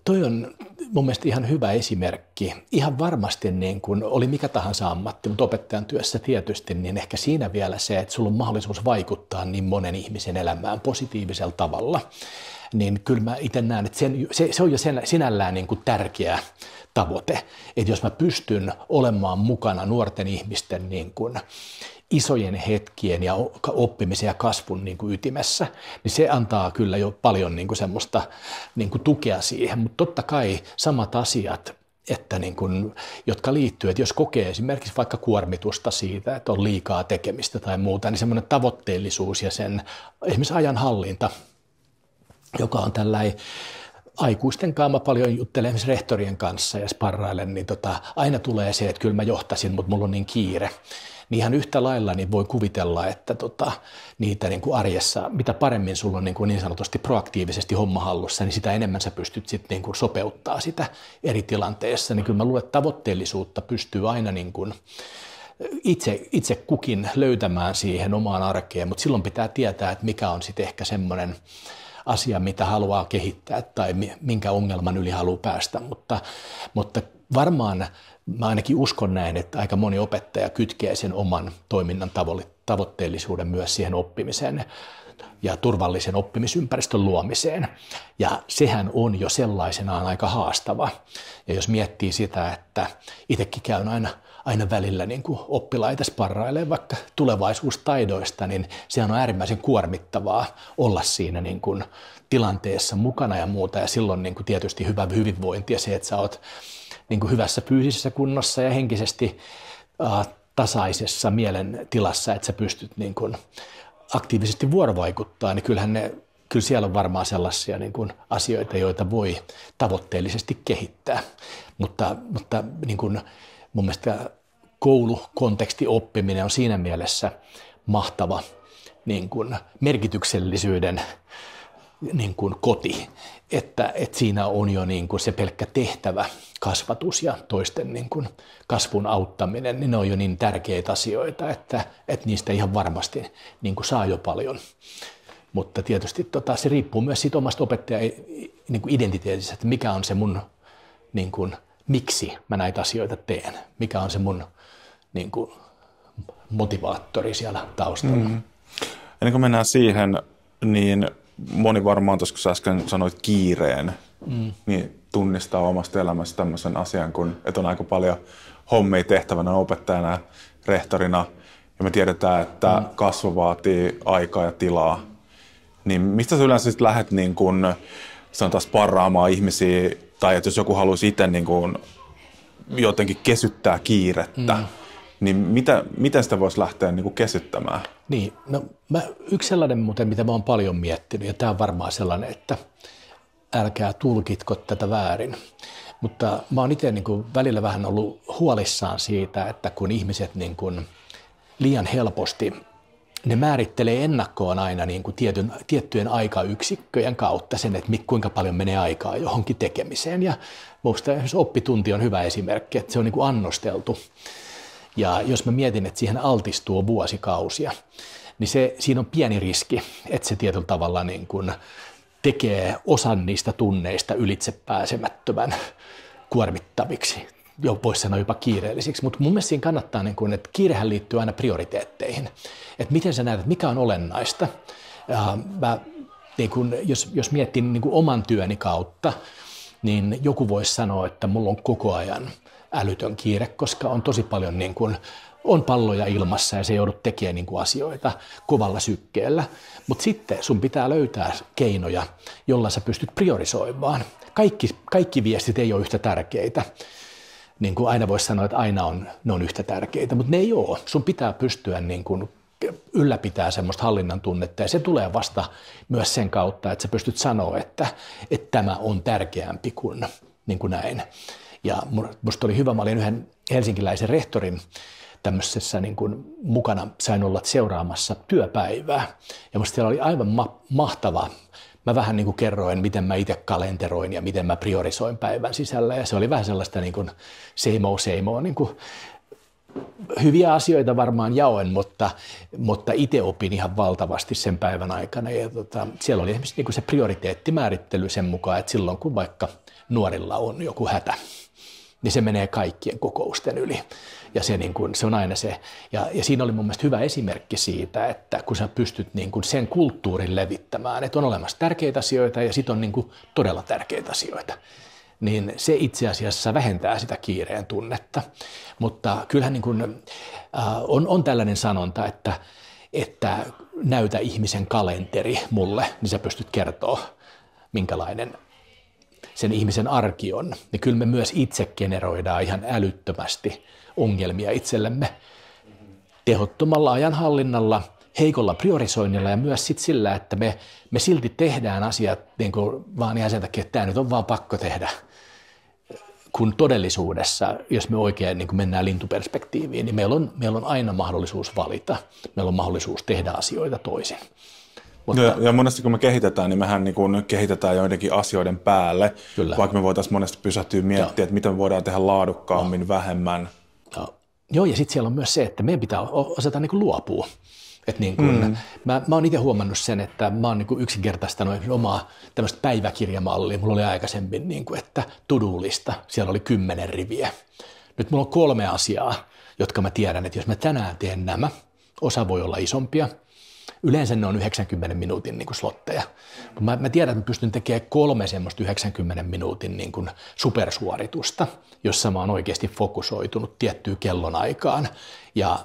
Speaker 2: toi on mun mielestä ihan hyvä esimerkki. Ihan varmasti niin kun oli mikä tahansa ammatti, mutta opettajan työssä tietysti, niin ehkä siinä vielä se, että sulla on mahdollisuus vaikuttaa niin monen ihmisen elämään positiivisella tavalla. Niin kyllä mä itse näen, että sen, se, se on jo sen, sinällään niin kuin tärkeä tavoite, että jos mä pystyn olemaan mukana nuorten ihmisten niin kuin isojen hetkien ja oppimisen ja kasvun niin kuin ytimessä, niin se antaa kyllä jo paljon niin kuin semmoista niin kuin tukea siihen. Mutta totta kai samat asiat, että niin kuin, jotka liittyy, että jos kokee esimerkiksi vaikka kuormitusta siitä, että on liikaa tekemistä tai muuta, niin semmoinen tavoitteellisuus ja sen esimerkiksi ajan hallinta, joka on tällainen aikuisten kanssa mä paljon juttelen esimerkiksi rehtorien kanssa ja sparrailen, niin tota, aina tulee se, että kyllä mä johtasin, mutta mulla on niin kiire niin ihan yhtä lailla niin voi kuvitella, että tota, niitä niin kuin arjessa, mitä paremmin sulla on niin, kuin niin sanotusti proaktiivisesti homma hallussa, niin sitä enemmän sä pystyt sit niin kuin sopeuttaa sitä eri tilanteessa. Niin kyllä mä luulen, että tavoitteellisuutta pystyy aina niin kuin, itse, itse kukin löytämään siihen omaan arkeen, mutta silloin pitää tietää, että mikä on sitten ehkä semmoinen asia, mitä haluaa kehittää tai minkä ongelman yli haluaa päästä, mutta, mutta varmaan mä ainakin uskon näin, että aika moni opettaja kytkee sen oman toiminnan tavoitteellisuuden myös siihen oppimiseen ja turvallisen oppimisympäristön luomiseen. Ja sehän on jo sellaisenaan aika haastava. Ja jos miettii sitä, että itsekin käyn aina, aina välillä niin kuin oppilaita sparrailee vaikka tulevaisuustaidoista, niin sehän on äärimmäisen kuormittavaa olla siinä niin kuin tilanteessa mukana ja muuta. Ja silloin niin kuin tietysti hyvä hyvinvointi ja se, että sä oot niin kuin hyvässä fyysisessä kunnossa ja henkisesti äh, tasaisessa mielen tilassa, että sä pystyt niin kuin aktiivisesti vuorovaikuttaa, niin kyllähän ne, kyllä siellä on varmaan sellaisia niin kuin asioita, joita voi tavoitteellisesti kehittää. Mutta, mutta niin kuin mun mielestä koulukonteksti oppiminen on siinä mielessä mahtava niin kuin merkityksellisyyden niin kuin koti, että, että siinä on jo niin kuin se pelkkä tehtävä, kasvatus ja toisten niin kuin kasvun auttaminen, niin ne on jo niin tärkeitä asioita, että, että niistä ihan varmasti niin kuin saa jo paljon. Mutta tietysti tota, se riippuu myös siitä omasta opettajan niin kuin identiteetistä, että mikä on se mun, niin kuin, miksi mä näitä asioita teen, mikä on se mun niin kuin, motivaattori siellä taustalla.
Speaker 1: Mm. Ennen kuin mennään siihen, niin moni varmaan tuossa, kun äsken sanoit kiireen, mm. niin tunnistaa omasta elämästä tämmöisen asian, kun että on aika paljon hommia tehtävänä opettajana, rehtorina, ja me tiedetään, että mm. kasvu vaatii aikaa ja tilaa. Niin mistä sä yleensä sitten lähdet niin kun, sanotaan sparraamaan ihmisiä, tai että jos joku haluaisi itse niin kun, jotenkin kesyttää kiirettä, mm. niin mitä, miten sitä voisi lähteä niin kesyttämään?
Speaker 2: Niin, no mä, yksi sellainen muuten, mitä mä oon paljon miettinyt, ja tämä on varmaan sellainen, että älkää tulkitko tätä väärin. Mutta mä oon itse niin välillä vähän ollut huolissaan siitä, että kun ihmiset niin kuin liian helposti ne määrittelee ennakkoon aina niin kuin tietyn, tiettyjen aikayksikköjen kautta sen, että kuinka paljon menee aikaa johonkin tekemiseen. Ja minusta oppitunti on hyvä esimerkki, että se on niin kuin annosteltu. Ja jos mä mietin, että siihen altistuu vuosikausia, niin se, siinä on pieni riski, että se tietyllä tavalla niin kuin tekee osan niistä tunneista ylitse pääsemättömän kuormittaviksi. Jo voisi sanoa jopa kiireellisiksi, mutta mun mielestä siinä kannattaa, niin kuin, että kiirehän liittyy aina prioriteetteihin. Että miten sä näet, että mikä on olennaista. Ja mä, niin kuin, jos, jos miettii niin kuin oman työni kautta, niin joku voisi sanoa, että mulla on koko ajan – älytön kiire, koska on tosi paljon niin kuin, on palloja ilmassa ja se joudut tekemään niin kuin asioita kovalla sykkeellä. Mutta sitten sun pitää löytää keinoja, jolla sä pystyt priorisoimaan. Kaikki, kaikki viestit ei ole yhtä tärkeitä. Niin kuin aina voisi sanoa, että aina on, ne on yhtä tärkeitä, mutta ne ei ole. Sun pitää pystyä niin kuin ylläpitää semmoista hallinnan tunnetta ja se tulee vasta myös sen kautta, että sä pystyt sanoa, että, että tämä on tärkeämpi kuin, niin kuin näin. Ja musta oli hyvä, mä olin yhden helsinkiläisen rehtorin tämmöisessä niin kuin mukana, sain olla seuraamassa työpäivää. Ja musta siellä oli aivan ma- mahtava mä vähän niin kuin kerroin, miten mä itse kalenteroin ja miten mä priorisoin päivän sisällä. Ja se oli vähän sellaista niin kuin seimo seimo niin kuin hyviä asioita varmaan jaoin, mutta, mutta itse opin ihan valtavasti sen päivän aikana. Ja tota, siellä oli esimerkiksi niin kuin se prioriteettimäärittely sen mukaan, että silloin kun vaikka nuorilla on joku hätä, niin se menee kaikkien kokousten yli. Ja se, niin kuin, se on aina se. Ja, ja siinä oli mun mielestä hyvä esimerkki siitä, että kun sä pystyt niin kuin sen kulttuurin levittämään, että on olemassa tärkeitä asioita ja sitten on niin kuin todella tärkeitä asioita niin se itse asiassa vähentää sitä kiireen tunnetta. Mutta kyllähän niin kuin, äh, on, on tällainen sanonta, että, että näytä ihmisen kalenteri mulle, niin sä pystyt kertoa, minkälainen sen ihmisen arki on, niin kyllä me myös itse generoidaan ihan älyttömästi ongelmia itsellemme tehottomalla ajanhallinnalla, heikolla priorisoinnilla ja myös sit sillä, että me, me silti tehdään asiat niin kuin, vaan ihan sen takia, että tämä nyt on vaan pakko tehdä. Kun todellisuudessa, jos me oikein niin mennään lintuperspektiiviin, niin meillä on, meillä on aina mahdollisuus valita.
Speaker 1: Meillä on mahdollisuus tehdä asioita toisin. Mutta... No, ja, ja monesti kun me kehitetään, niin mehän niin kun kehitetään joidenkin asioiden päälle, Kyllä. vaikka me voitaisiin monesti pysähtyä miettimään, Joo. että miten me voidaan tehdä laadukkaammin, ja. vähemmän. Ja.
Speaker 2: Joo, ja sitten siellä on myös se, että meidän pitää osata niin luopua. Et niin kun, mm. mä, mä oon itse huomannut sen, että mä oon niin yksinkertaistanut omaa tämmöistä päiväkirjamallia. Mulla oli aikaisemmin, niin kuin että tudulista, siellä oli kymmenen riviä. Nyt mulla on kolme asiaa, jotka mä tiedän, että jos mä tänään teen nämä, osa voi olla isompia, Yleensä ne on 90 minuutin niin kuin slotteja. Mä, mä tiedän, että mä pystyn tekemään kolme semmoista 90 minuutin niin kuin supersuoritusta, jossa mä oon oikeasti fokusoitunut tiettyyn kellonaikaan. Ja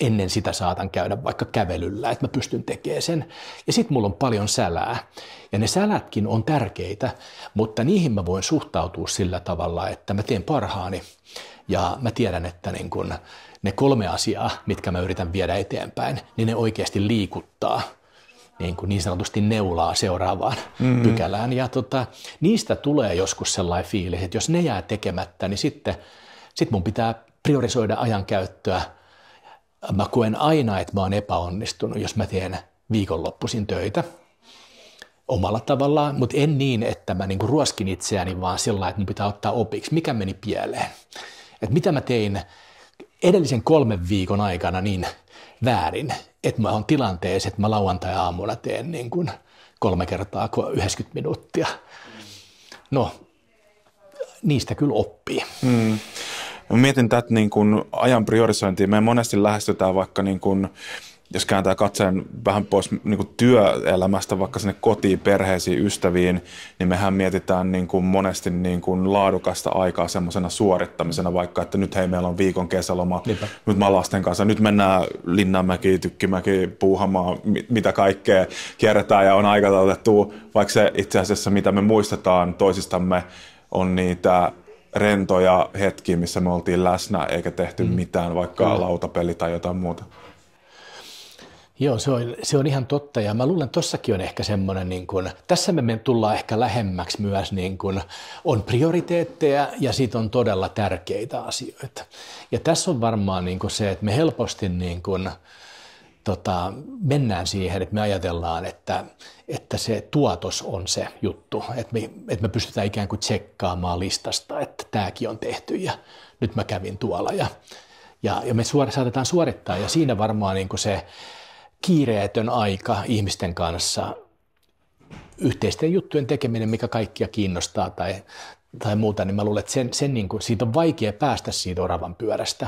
Speaker 2: ennen sitä saatan käydä vaikka kävelyllä, että mä pystyn tekemään sen. Ja sitten mulla on paljon sälää. Ja ne sälätkin on tärkeitä, mutta niihin mä voin suhtautua sillä tavalla, että mä teen parhaani. Ja mä tiedän, että niin kun ne kolme asiaa, mitkä mä yritän viedä eteenpäin, niin ne oikeasti liikuttaa niin, kuin niin sanotusti neulaa seuraavaan mm-hmm. pykälään. Ja tota, niistä tulee joskus sellainen fiilis, että jos ne jää tekemättä, niin sitten sit mun pitää priorisoida ajankäyttöä. Mä koen aina, että mä oon epäonnistunut, jos mä teen viikonloppuisin töitä omalla tavallaan, mutta en niin, että mä niinku ruoskin itseäni, vaan sillä että mun pitää ottaa opiksi, mikä meni pieleen. Että mitä mä tein edellisen kolmen viikon aikana niin väärin, että mä oon tilanteessa, että mä lauantai-aamuna teen niin kuin kolme kertaa 90 minuuttia. No, niistä kyllä oppii.
Speaker 1: Mm. Mä mietin tätä niin kuin ajan priorisointia. Me monesti lähestytään vaikka niin kuin, jos kääntää katseen vähän pois niin kuin työelämästä vaikka sinne kotiin, perheisiin, ystäviin, niin mehän mietitään niin kuin monesti niin kuin laadukasta aikaa semmoisena suorittamisena, vaikka että nyt hei meillä on viikon kesäloma, Niinpä. nyt mä lasten kanssa, nyt mennään Linnanmäki, Tykkimäki, Puuhamaa, mitä kaikkea kierretään ja on aikataulutettu, vaikka se itse asiassa mitä me muistetaan toisistamme on niitä rentoja hetkiä, missä me oltiin läsnä eikä tehty mm. mitään, vaikka Kyllä. lautapeli tai jotain muuta.
Speaker 2: Joo, se on, se on ihan totta ja mä luulen, että tossakin on ehkä semmoinen, niin kuin, tässä me tullaan ehkä lähemmäksi myös, niin kuin, on prioriteetteja ja siitä on todella tärkeitä asioita. Ja tässä on varmaan niin kuin se, että me helposti niin kuin, tota, mennään siihen, että me ajatellaan, että, että se tuotos on se juttu, että me, että me pystytään ikään kuin tsekkaamaan listasta, että tämäkin on tehty ja nyt mä kävin tuolla ja, ja, ja me suor, saatetaan suorittaa ja siinä varmaan niin kuin se, kiireetön aika ihmisten kanssa, yhteisten juttujen tekeminen, mikä kaikkia kiinnostaa tai, tai muuta, niin mä luulen, että sen, sen niin kuin, siitä on vaikea päästä siitä oravan pyörästä.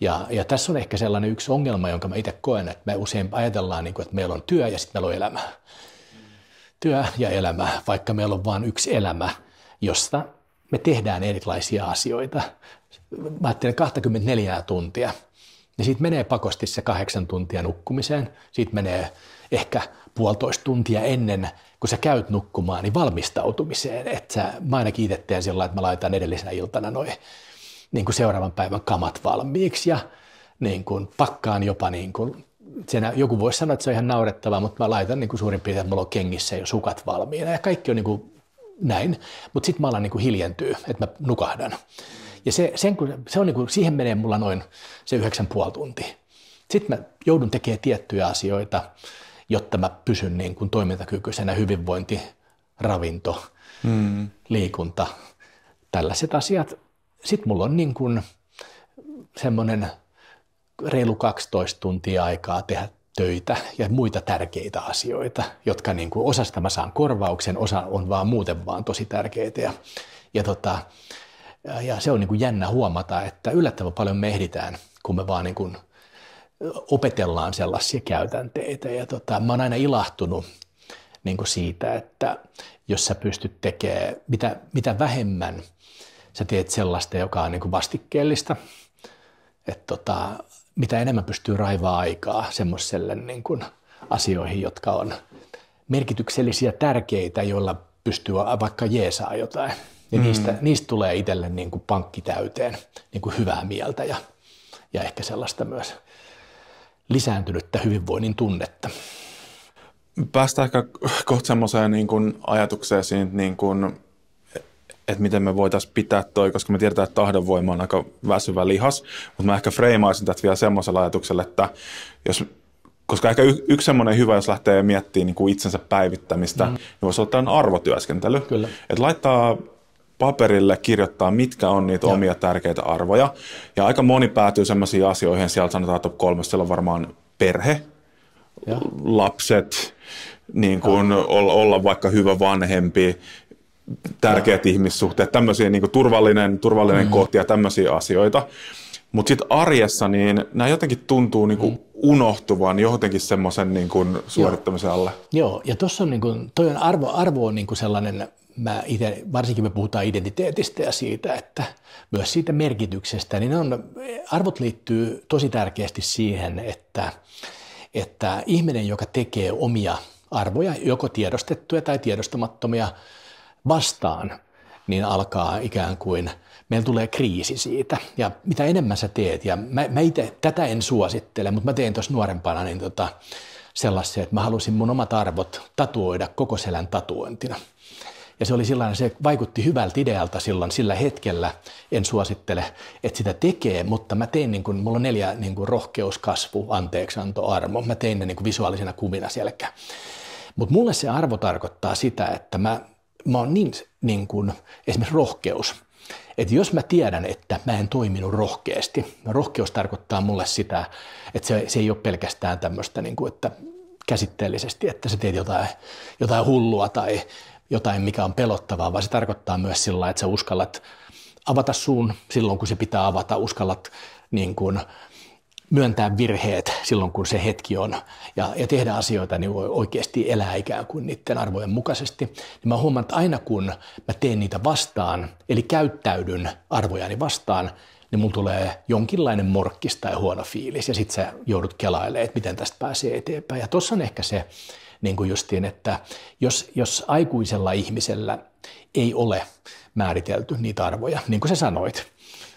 Speaker 2: Ja, ja tässä on ehkä sellainen yksi ongelma, jonka mä itse koen, että me usein ajatellaan, niin kuin, että meillä on työ ja sitten meillä on elämä. Työ ja elämä, vaikka meillä on vain yksi elämä, josta me tehdään erilaisia asioita. Mä ajattelen 24 tuntia – niin siitä menee pakosti se kahdeksan tuntia nukkumiseen. Siitä menee ehkä puolitoista tuntia ennen, kun sä käyt nukkumaan, niin valmistautumiseen. Että mä ainakin itse teen sillä että mä laitan edellisenä iltana noin niin kuin seuraavan päivän kamat valmiiksi ja niin kuin pakkaan jopa niin kuin Senä, joku voisi sanoa, että se on ihan naurettavaa, mutta mä laitan niin kuin suurin piirtein, että mulla on kengissä jo sukat valmiina ja kaikki on niin kuin näin. Mutta sitten mä alan niin kuin hiljentyä, että mä nukahdan. Ja se, sen, se on niin kuin, siihen menee mulla noin se yhdeksän puoli tuntia. Sitten mä joudun tekemään tiettyjä asioita, jotta mä pysyn niin kuin toimintakykyisenä hyvinvointi, ravinto, mm. liikunta, tällaiset asiat. Sitten mulla on niin kuin semmoinen reilu 12 tuntia aikaa tehdä töitä ja muita tärkeitä asioita, jotka niin kuin osasta mä saan korvauksen, osa on vaan muuten vaan tosi tärkeitä. Ja, ja tota, ja se on niin kuin jännä huomata, että yllättävän paljon me ehditään, kun me vaan niin kuin opetellaan sellaisia käytänteitä. Ja tota, mä oon aina ilahtunut niin kuin siitä, että jos sä pystyt tekemään, mitä, mitä vähemmän sä teet sellaista, joka on niin kuin vastikkeellista, että tota, mitä enemmän pystyy raivaa aikaa semmoiselle niin kuin asioihin, jotka on merkityksellisiä, tärkeitä, joilla pystyy vaikka jeesaa jotain – ja mm. niistä, niistä tulee itselle niin kuin pankki täyteen niin kuin hyvää mieltä ja, ja ehkä sellaista myös
Speaker 1: lisääntynyttä hyvinvoinnin tunnetta. Päästään ehkä kohta semmoiseen niin kuin ajatukseen siitä, niin kuin, että miten me voitaisiin pitää toi, koska me tiedetään, että tahdonvoima on aika väsyvä lihas, mutta mä ehkä freimaisin tätä vielä semmoisella ajatuksella, että jos koska ehkä y- yksi semmoinen hyvä, jos lähtee miettimään niin kuin itsensä päivittämistä, mm. niin voisi olla tämän arvotyöskentely. Kyllä. Että laittaa paperille kirjoittaa, mitkä on niitä Joo. omia tärkeitä arvoja. Ja aika moni päätyy sellaisiin asioihin, sieltä sanotaan top kolmessa, siellä on varmaan perhe, ja. lapset, niin kuin olla, olla vaikka hyvä vanhempi, tärkeät ja. ihmissuhteet, tämmöisiä niin kuin turvallinen, turvallinen mm-hmm. kohti ja tämmöisiä asioita. Mutta sitten arjessa niin nämä jotenkin tuntuu niin kuin mm. unohtuvan jotenkin semmoisen niin kuin suorittamisen Joo. alle.
Speaker 2: Joo, ja tuossa on, niin kuin, toi on arvo, arvo on niin kuin sellainen mä itse, varsinkin me puhutaan identiteetistä ja siitä, että myös siitä merkityksestä, niin on, arvot liittyy tosi tärkeästi siihen, että, että ihminen, joka tekee omia arvoja, joko tiedostettuja tai tiedostamattomia vastaan, niin alkaa ikään kuin, meillä tulee kriisi siitä. Ja mitä enemmän sä teet, ja mä, mä itse tätä en suosittele, mutta mä tein tuossa nuorempana niin tota, sellaisia, että mä halusin mun omat arvot tatuoida koko selän tatuointina – ja se oli sellainen, se vaikutti hyvältä idealta silloin sillä hetkellä. En suosittele, että sitä tekee, mutta mä tein, niin kuin, mulla on neljä niin kuin rohkeus, kasvu, anto, armo. Mä tein ne niin kuin visuaalisena kuvina sielläkään. Mutta mulle se arvo tarkoittaa sitä, että mä, mä oon niin, niin kuin, esimerkiksi rohkeus. Että jos mä tiedän, että mä en toiminut rohkeasti, rohkeus tarkoittaa mulle sitä, että se, se ei ole pelkästään tämmöistä, niin kuin, että käsitteellisesti, että sä teet jotain, jotain hullua tai jotain, mikä on pelottavaa, vaan se tarkoittaa myös sillä että sä uskallat avata suun silloin, kun se pitää avata, uskallat niin kuin, myöntää virheet silloin, kun se hetki on, ja, ja tehdä asioita, niin voi oikeasti elää ikään kuin niiden arvojen mukaisesti. Ja niin mä huomaan, että aina kun mä teen niitä vastaan, eli käyttäydyn arvojani vastaan, niin mulla tulee jonkinlainen morkkis tai huono fiilis, ja sitten sä joudut kelailemaan, että miten tästä pääsee eteenpäin. Ja tuossa on ehkä se niin kuin justiin, että jos, jos aikuisella ihmisellä ei ole määritelty niitä arvoja, niin kuin sä sanoit,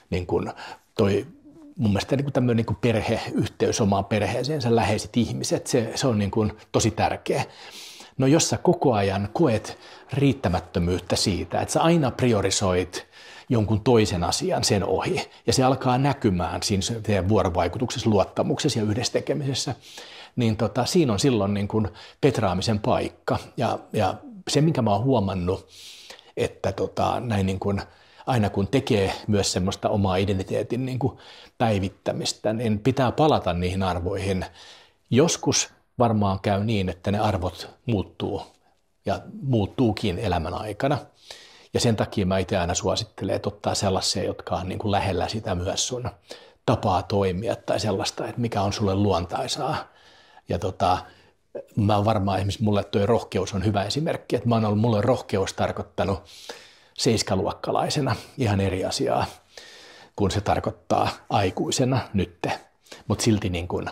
Speaker 2: niin kuin toi mun mielestä niin tämmöinen niin kuin perheyhteys omaan perheeseensä, läheiset ihmiset, se, se on niin kuin tosi tärkeä. No jos sä koko ajan koet riittämättömyyttä siitä, että sä aina priorisoit jonkun toisen asian sen ohi, ja se alkaa näkymään siinä vuorovaikutuksessa, luottamuksessa ja yhdessä tekemisessä, niin tota, siinä on silloin niin kuin petraamisen paikka. Ja, ja se, minkä mä oon huomannut, että tota, näin niin kuin, aina kun tekee myös semmoista omaa identiteetin niin kuin päivittämistä, niin pitää palata niihin arvoihin. Joskus varmaan käy niin, että ne arvot muuttuu ja muuttuukin elämän aikana. Ja sen takia mä itse aina suosittelen, että ottaa sellaisia, jotka on niin kuin lähellä sitä myös sun tapaa toimia tai sellaista, että mikä on sulle luontaisaa ja tota, mä oon varmaan esimerkiksi mulle tuo rohkeus on hyvä esimerkki, että mä oon ollut, mulle rohkeus tarkoittanut seiskaluokkalaisena ihan eri asiaa kun se tarkoittaa aikuisena nytte. Mutta silti niin kun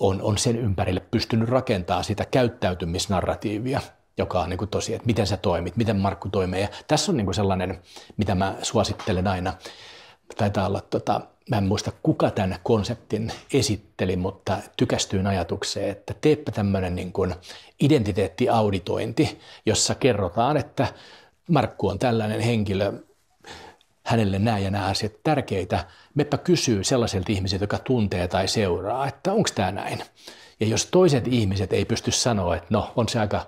Speaker 2: on, on sen ympärille pystynyt rakentaa sitä käyttäytymisnarratiivia, joka on niin kuin tosi, että miten sä toimit, miten Markku toimii. Ja tässä on niin kuin sellainen, mitä mä suosittelen aina. Taitaa olla tota, mä en muista kuka tämän konseptin esitteli, mutta tykästyin ajatukseen, että teepä tämmöinen niin identiteettiauditointi, jossa kerrotaan, että Markku on tällainen henkilö, hänelle nämä ja nämä asiat tärkeitä. Meppä kysyy sellaiselta ihmiseltä, jotka tuntee tai seuraa, että onko tämä näin. Ja jos toiset ihmiset ei pysty sanoa, että no, on se aika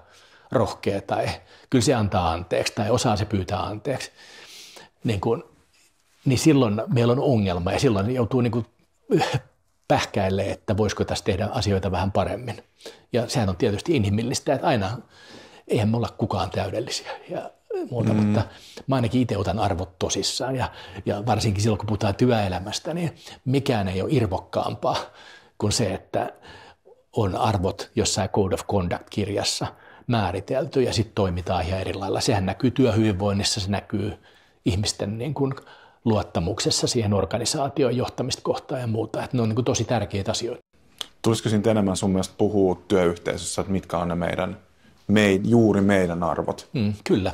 Speaker 2: rohkea tai kyllä se antaa anteeksi tai osaa se pyytää anteeksi, niin kun niin silloin meillä on ongelma ja silloin joutuu niin kuin pähkäille, että voisiko tässä tehdä asioita vähän paremmin. Ja sehän on tietysti inhimillistä, että aina eihän me olla kukaan täydellisiä ja muuta, mm. mutta mä ainakin itse otan arvot tosissaan ja, ja varsinkin silloin, kun puhutaan työelämästä, niin mikään ei ole irvokkaampaa kuin se, että on arvot jossain Code of Conduct-kirjassa määritelty ja sitten toimitaan ihan eri lailla. Sehän näkyy työhyvinvoinnissa, se näkyy ihmisten niin kuin luottamuksessa siihen organisaation johtamista kohtaan ja muuta. Että ne on niin kuin tosi tärkeitä asioita.
Speaker 1: Tulisiko siitä enemmän sun mielestä puhua työyhteisössä, että mitkä on ne meidän, mei, juuri meidän arvot? Mm, kyllä.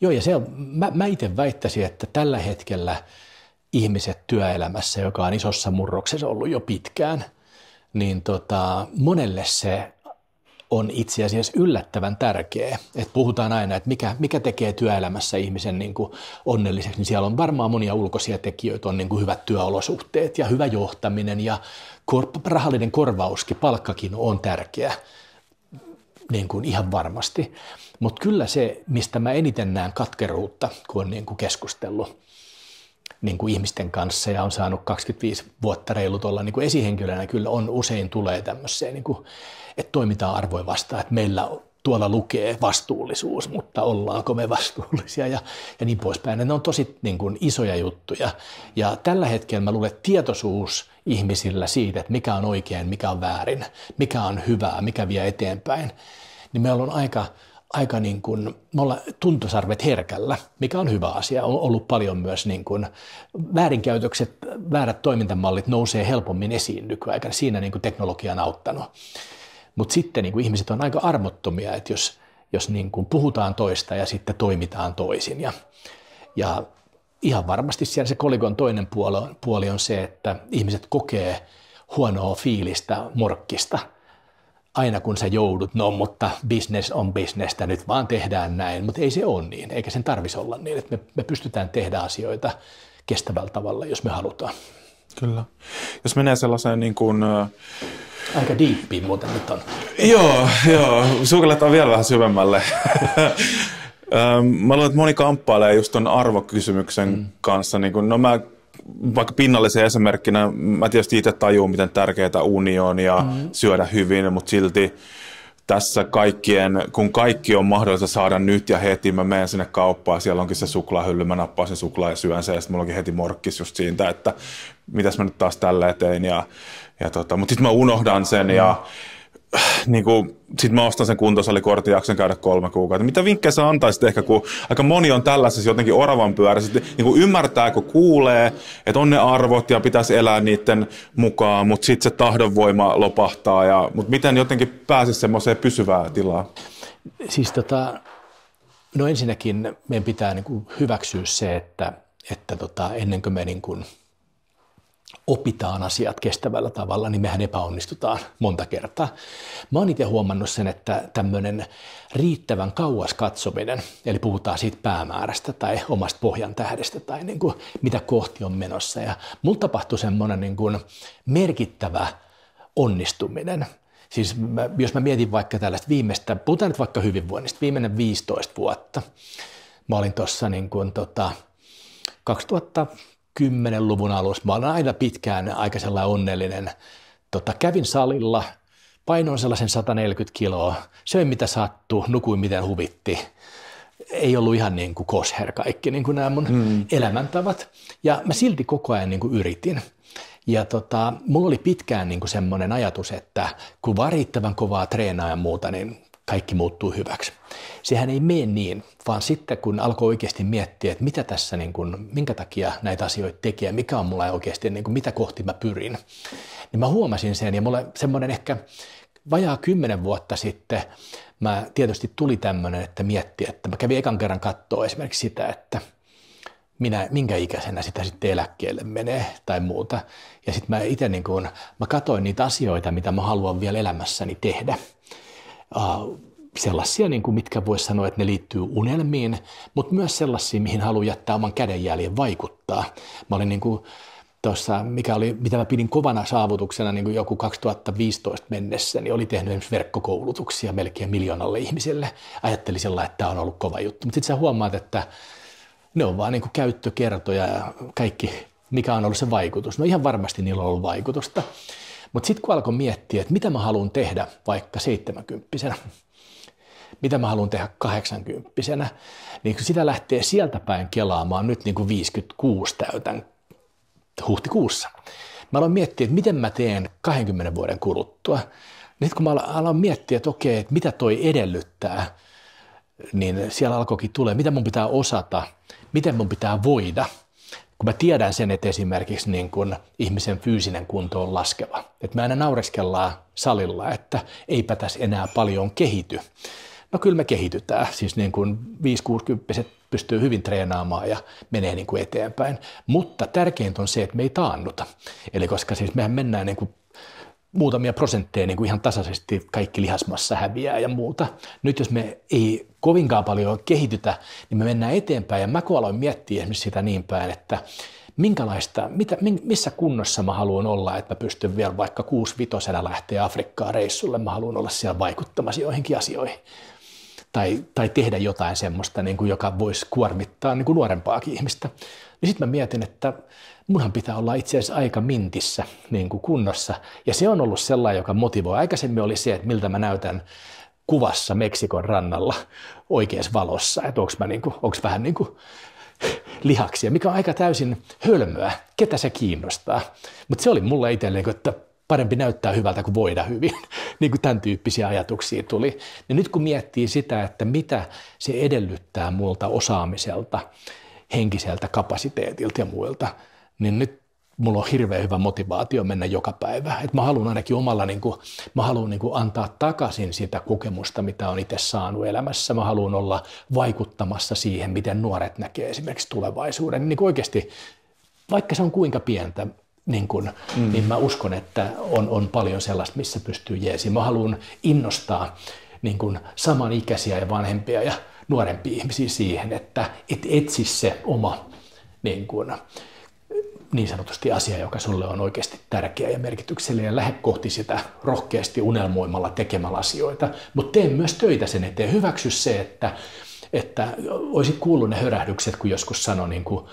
Speaker 1: Joo, ja se on, mä, mä itse väittäisin, että tällä hetkellä
Speaker 2: ihmiset työelämässä, joka on isossa murroksessa ollut jo pitkään, niin tota, monelle se on itse asiassa yllättävän tärkeä. Et puhutaan aina, että mikä, mikä tekee työelämässä ihmisen niin kuin onnelliseksi, niin siellä on varmaan monia ulkoisia tekijöitä, on niin kuin hyvät työolosuhteet ja hyvä johtaminen ja kor- rahallinen korvauskin, palkkakin on tärkeä niin kuin ihan varmasti. Mutta kyllä se, mistä mä eniten näen katkeruutta, kun on niin kuin keskustellut niin kuin ihmisten kanssa ja on saanut 25 vuotta reilut olla niin kuin esihenkilönä, kyllä on usein tulee tämmöiseen niin kuin että toimitaan arvoin vastaan, että meillä tuolla lukee vastuullisuus, mutta ollaanko me vastuullisia ja, ja niin poispäin. ne on tosi niin kuin, isoja juttuja. Ja tällä hetkellä mä luulen, että tietoisuus ihmisillä siitä, että mikä on oikein, mikä on väärin, mikä on hyvää, mikä vie eteenpäin, niin meillä on aika, aika niin kuin, me ollaan tuntosarvet herkällä, mikä on hyvä asia. On ollut paljon myös niin kuin, väärinkäytökset, väärät toimintamallit nousee helpommin esiin nykyaikana. Siinä niin kuin teknologia on auttanut. Mutta sitten niin kuin ihmiset on aika armottomia, että jos, jos niin kuin puhutaan toista ja sitten toimitaan toisin. Ja, ja ihan varmasti siellä se kolikon toinen puoli on, puoli on se, että ihmiset kokee huonoa fiilistä morkkista aina kun sä joudut, no mutta business on bisnestä, nyt vaan tehdään näin, mutta ei se ole niin, eikä sen tarvisi olla niin, että me, me pystytään tehdä asioita kestävällä tavalla, jos me halutaan.
Speaker 1: Kyllä. Jos menee sellaiseen niin kuin,
Speaker 2: Aika diippi muuten nyt on.
Speaker 1: Joo, joo. Sukelletaan vielä vähän syvemmälle. mä luulen, että moni kamppailee just ton arvokysymyksen mm. kanssa. Niin kun, no mä vaikka pinnallisen esimerkkinä, mä tietysti itse tajuun, miten tärkeää union ja mm. syödä hyvin, mutta silti tässä kaikkien, kun kaikki on mahdollista saada nyt ja heti, mä menen sinne kauppaan, siellä onkin se suklaahylly, mä nappaan sen suklaa ja syön sen, ja sitten mulla onkin heti morkkis just siitä, että mitäs mä nyt taas tällä eteen, ja ja tota, mutta sitten mä unohdan sen ja äh, niin kuin, sit mä ostan sen kuntosalikortin ja jaksan käydä kolme kuukautta. Mitä vinkkejä sä antaisit ehkä, kun aika moni on tällaisessa jotenkin oravan pyörässä, niin kuin ymmärtää, kun kuulee, että on ne arvot ja pitäisi elää niiden mukaan, mutta sitten se tahdonvoima lopahtaa. Ja, mutta miten jotenkin pääsisi semmoiseen pysyvään tilaan?
Speaker 2: Siis tota, no ensinnäkin meidän pitää niin kuin hyväksyä se, että, että tota, ennen kuin me niin kuin – opitaan asiat kestävällä tavalla, niin mehän epäonnistutaan monta kertaa. Mä oon itse huomannut sen, että tämmöinen riittävän kauas katsominen, eli puhutaan siitä päämäärästä tai omasta pohjan tähdestä tai niin kuin mitä kohti on menossa. Ja mulla tapahtui semmoinen niin kuin merkittävä onnistuminen. Siis mä, jos mä mietin vaikka tällaista viimeistä, puhutaan nyt vaikka hyvinvoinnista, viimeinen 15 vuotta. Mä olin tuossa niin kuin tota, 2000 Kymmenen luvun alussa. Mä olen aina pitkään aika sellainen onnellinen. Tota, kävin salilla, painoin sellaisen 140 kiloa, söin mitä sattuu, nukuin miten huvitti. Ei ollut ihan niin kuin kosher kaikki niin kuin nämä mun hmm. elämäntavat. Ja mä silti koko ajan niin kuin yritin. Ja tota, mulla oli pitkään niin kuin semmoinen ajatus, että kun varittavan kovaa treenaa ja muuta, niin kaikki muuttuu hyväksi. Sehän ei mene niin, vaan sitten kun alkoi oikeasti miettiä, että mitä tässä, niin kuin, minkä takia näitä asioita tekee, mikä on mulla oikeasti, niin kuin, mitä kohti mä pyrin, niin mä huomasin sen ja mulle semmoinen ehkä vajaa kymmenen vuotta sitten mä tietysti tuli tämmöinen, että mietti, että mä kävin ekan kerran katsoa esimerkiksi sitä, että minä, minkä ikäisenä sitä sitten eläkkeelle menee tai muuta. Ja sitten mä itse niin kun, mä katsoin niitä asioita, mitä mä haluan vielä elämässäni tehdä – Ah, sellaisia, niin kuin mitkä voisi sanoa, että ne liittyy unelmiin, mutta myös sellaisia, mihin haluan jättää oman kädenjäljen vaikuttaa. Mä olin niin kuin tuossa, mikä oli, mitä mä pidin kovana saavutuksena niin kuin joku 2015 mennessä, niin oli tehnyt esimerkiksi verkkokoulutuksia melkein miljoonalle ihmiselle. Ajattelin sillä, että tämä on ollut kova juttu. Mutta sitten sä huomaat, että ne on vaan niin kuin käyttökertoja ja kaikki, mikä on ollut se vaikutus. No ihan varmasti niillä on ollut vaikutusta. Mutta sitten kun alkoi miettiä, että mitä mä haluan tehdä vaikka 70 mitä mä haluan tehdä 80 niin kun sitä lähtee sieltä päin kelaamaan nyt niin kuin 56 täytän huhtikuussa. Mä aloin miettiä, että miten mä teen 20 vuoden kuluttua. Nyt kun mä aloin miettiä, että okei, että mitä toi edellyttää, niin siellä alkoikin tulee, mitä mun pitää osata, miten mun pitää voida – kun mä tiedän sen, että esimerkiksi niin kun ihmisen fyysinen kunto on laskeva. Että me aina naureskellaan salilla, että eipä tässä enää paljon kehity. No kyllä me kehitytään, siis niin kuin 5-60 pystyy hyvin treenaamaan ja menee niin kuin eteenpäin. Mutta tärkeintä on se, että me ei taannuta. Eli koska siis mehän mennään niin kuin muutamia prosentteja niin kuin ihan tasaisesti kaikki lihasmassa häviää ja muuta. Nyt jos me ei kovinkaan paljon kehitytä, niin me mennään eteenpäin ja mä kun aloin miettiä esimerkiksi sitä niin päin, että minkälaista, mitä, missä kunnossa mä haluan olla, että mä pystyn vielä vaikka kuusi vitosena lähteä Afrikkaan reissulle, mä haluan olla siellä vaikuttamassa joihinkin asioihin. Tai, tai tehdä jotain semmoista, niin kuin, joka voisi kuormittaa niin kuin nuorempaakin ihmistä. Ja sitten mä mietin, että munhan pitää olla itse asiassa aika mintissä niin kuin kunnossa. Ja se on ollut sellainen, joka motivoi. Aikaisemmin oli se, että miltä mä näytän kuvassa Meksikon rannalla oikeassa valossa, että onko mä niin kuin, onks vähän niin kuin lihaksia, mikä on aika täysin hölmöä, ketä se kiinnostaa. Mutta se oli mulle itselleen, niinku, että parempi näyttää hyvältä kuin voida hyvin. niin kuin tämän tyyppisiä ajatuksia tuli. Ja nyt kun miettii sitä, että mitä se edellyttää multa osaamiselta, henkiseltä kapasiteetilta ja muilta, niin nyt mulla on hirveän hyvä motivaatio mennä joka päivä. Et mä haluan ainakin omalla, niin kuin, mä haluan niin kuin antaa takaisin sitä kokemusta, mitä on itse saanut elämässä. Mä haluan olla vaikuttamassa siihen, miten nuoret näkee esimerkiksi tulevaisuuden. Niin kuin oikeasti, vaikka se on kuinka pientä, niin, kun, mm. niin mä uskon, että on, on paljon sellaista, missä pystyy jeesi. Mä haluan innostaa niin kun, samanikäisiä ja vanhempia ja nuorempia ihmisiä siihen, että et etsi se oma niin, kuin, niin sanotusti asia, joka sulle on oikeasti tärkeä ja merkityksellinen. Ja lähde kohti sitä rohkeasti unelmoimalla tekemällä asioita, mutta tee myös töitä sen eteen. Hyväksy se, että, että olisit kuullut ne hörähdykset, kun joskus sanoi niin kuin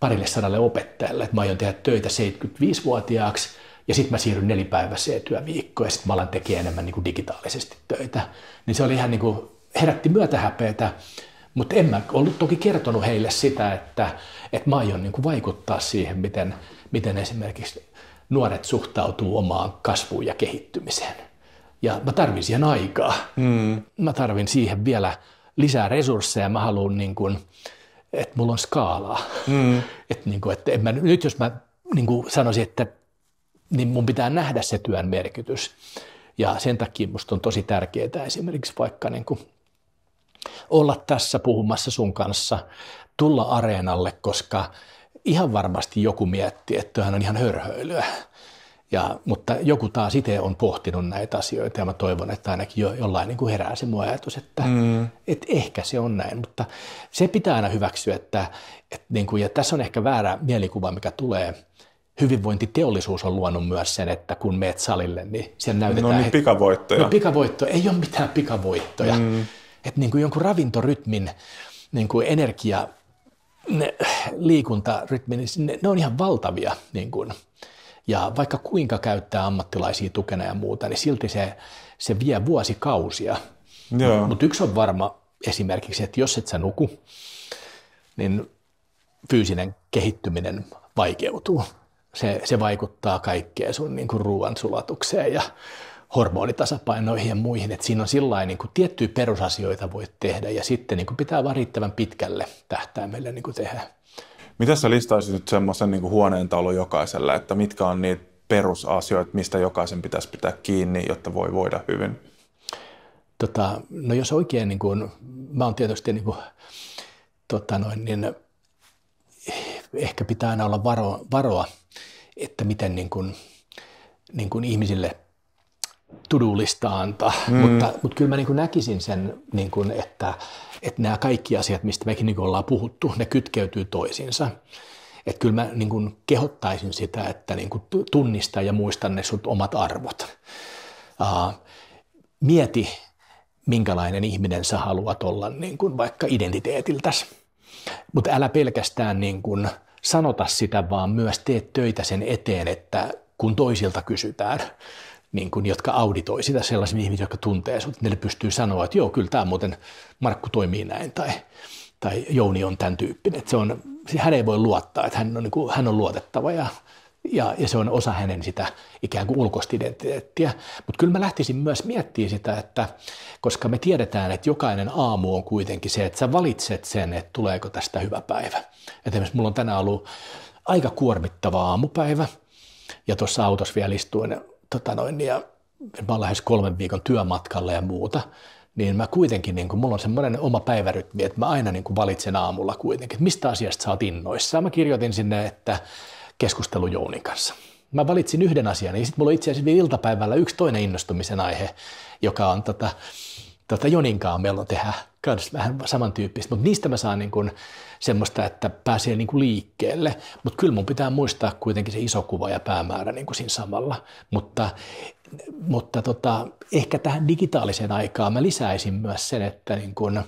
Speaker 2: parille sadalle opettajalle, että mä aion tehdä töitä 75-vuotiaaksi, ja sitten mä siirryn nelipäiväiseen työviikkoon ja sitten mä alan tekemään enemmän niin kuin digitaalisesti töitä. Niin se oli ihan niin kuin herätti myötähäpeitä, mutta en mä ollut toki kertonut heille sitä, että, että mä aion niin kuin vaikuttaa siihen, miten, miten esimerkiksi nuoret suhtautuu omaan kasvuun ja kehittymiseen. Ja mä tarvin siihen aikaa. Mm. Mä tarvin siihen vielä lisää resursseja. Mä haluan, niin kuin, että mulla on skaalaa. Mm. Et niin kuin, että en mä, nyt jos mä niin kuin sanoisin, että niin mun pitää nähdä se työn merkitys. Ja sen takia musta on tosi tärkeää esimerkiksi vaikka niin kuin olla tässä puhumassa sun kanssa, tulla areenalle, koska ihan varmasti joku mietti, että hän on ihan hörhöilyä. Ja, mutta joku taas itse on pohtinut näitä asioita ja mä toivon, että ainakin jo, jollain niin kuin herää se mun ajatus, että mm. et ehkä se on näin. Mutta se pitää aina hyväksyä, että et niin kuin, ja tässä on ehkä väärä mielikuva, mikä tulee. Hyvinvointiteollisuus on luonut myös sen, että kun meet salille, niin siellä näytetään... No niin,
Speaker 1: pikavoittoja. No pikavoittoja,
Speaker 2: ei ole mitään pikavoittoja. Mm että niin kuin jonkun ravintorytmin niin kuin energia, ne, liikuntarytmi, niin ne, ne on ihan valtavia. Niin kuin. Ja vaikka kuinka käyttää ammattilaisia tukena ja muuta, niin silti se, se vie vuosikausia. Mutta mut yksi on varma esimerkiksi, että jos et sä nuku, niin fyysinen kehittyminen vaikeutuu. Se, se vaikuttaa kaikkeen sun niin kuin ruoansulatukseen ja hormonitasapainoihin ja muihin, että siinä on sillä niin kuin tiettyjä perusasioita voi tehdä ja sitten niin kuin pitää vaan riittävän pitkälle tähtäimelle niin kuin tehdä.
Speaker 1: Mitä sä listaisit nyt semmoisen niin huoneen talo, jokaiselle, että mitkä on niitä perusasioita, mistä jokaisen pitäisi pitää kiinni, jotta voi voida hyvin?
Speaker 2: Tota, no jos oikein, niin kuin, mä oon tietysti niin kuin, tota noin, niin, ehkä pitää aina olla varo, varoa, että miten niin kuin, niin kuin ihmisille – to-do-lista antaa, mm. mutta, mutta kyllä mä niin kuin näkisin sen, niin kuin, että, että nämä kaikki asiat, mistä mekin niin ollaan puhuttu, ne kytkeytyy toisiinsa. Että kyllä mä niin kuin kehottaisin sitä, että niin kuin tunnista ja muista ne sun omat arvot. Uh, mieti, minkälainen ihminen sä haluat olla niin kuin vaikka identiteetiltäsi. Mutta älä pelkästään niin kuin sanota sitä, vaan myös tee töitä sen eteen, että kun toisilta kysytään – niin kuin, jotka auditoi sitä sellaisia ihmisiä, jotka tuntee sut. ne pystyy sanoa, että joo, kyllä tämä muuten Markku toimii näin tai, tai Jouni on tämän tyyppinen. Että se on, hän ei voi luottaa, että hän on, niin kuin, hän on luotettava ja, ja, ja se on osa hänen sitä ikään kuin ulkoista identiteettiä. Mutta kyllä mä lähtisin myös miettimään sitä, että koska me tiedetään, että jokainen aamu on kuitenkin se, että sä valitset sen, että tuleeko tästä hyvä päivä. Et esimerkiksi mulla on tänään ollut aika kuormittava aamupäivä ja tuossa autossa vielä istuin tota noin, ja mä olen lähes kolmen viikon työmatkalla ja muuta, niin mä kuitenkin, niin kun mulla on semmoinen oma päivärytmi, että mä aina niin kun valitsen aamulla kuitenkin, että mistä asiasta sä oot innoissaan. Mä kirjoitin sinne, että keskustelu Jounin kanssa. Mä valitsin yhden asian, ja sitten mulla on itse asiassa vielä iltapäivällä yksi toinen innostumisen aihe, joka on tota, tota Joninkaan meillä on tehdä käydä vähän samantyyppistä, mutta niistä mä saan niin kuin semmoista, että pääsee niin kuin liikkeelle. Mutta kyllä mun pitää muistaa kuitenkin se iso kuva ja päämäärä niin kuin siinä samalla. Mutta, mutta tota, ehkä tähän digitaaliseen aikaan mä lisäisin myös sen, että, niin kuin,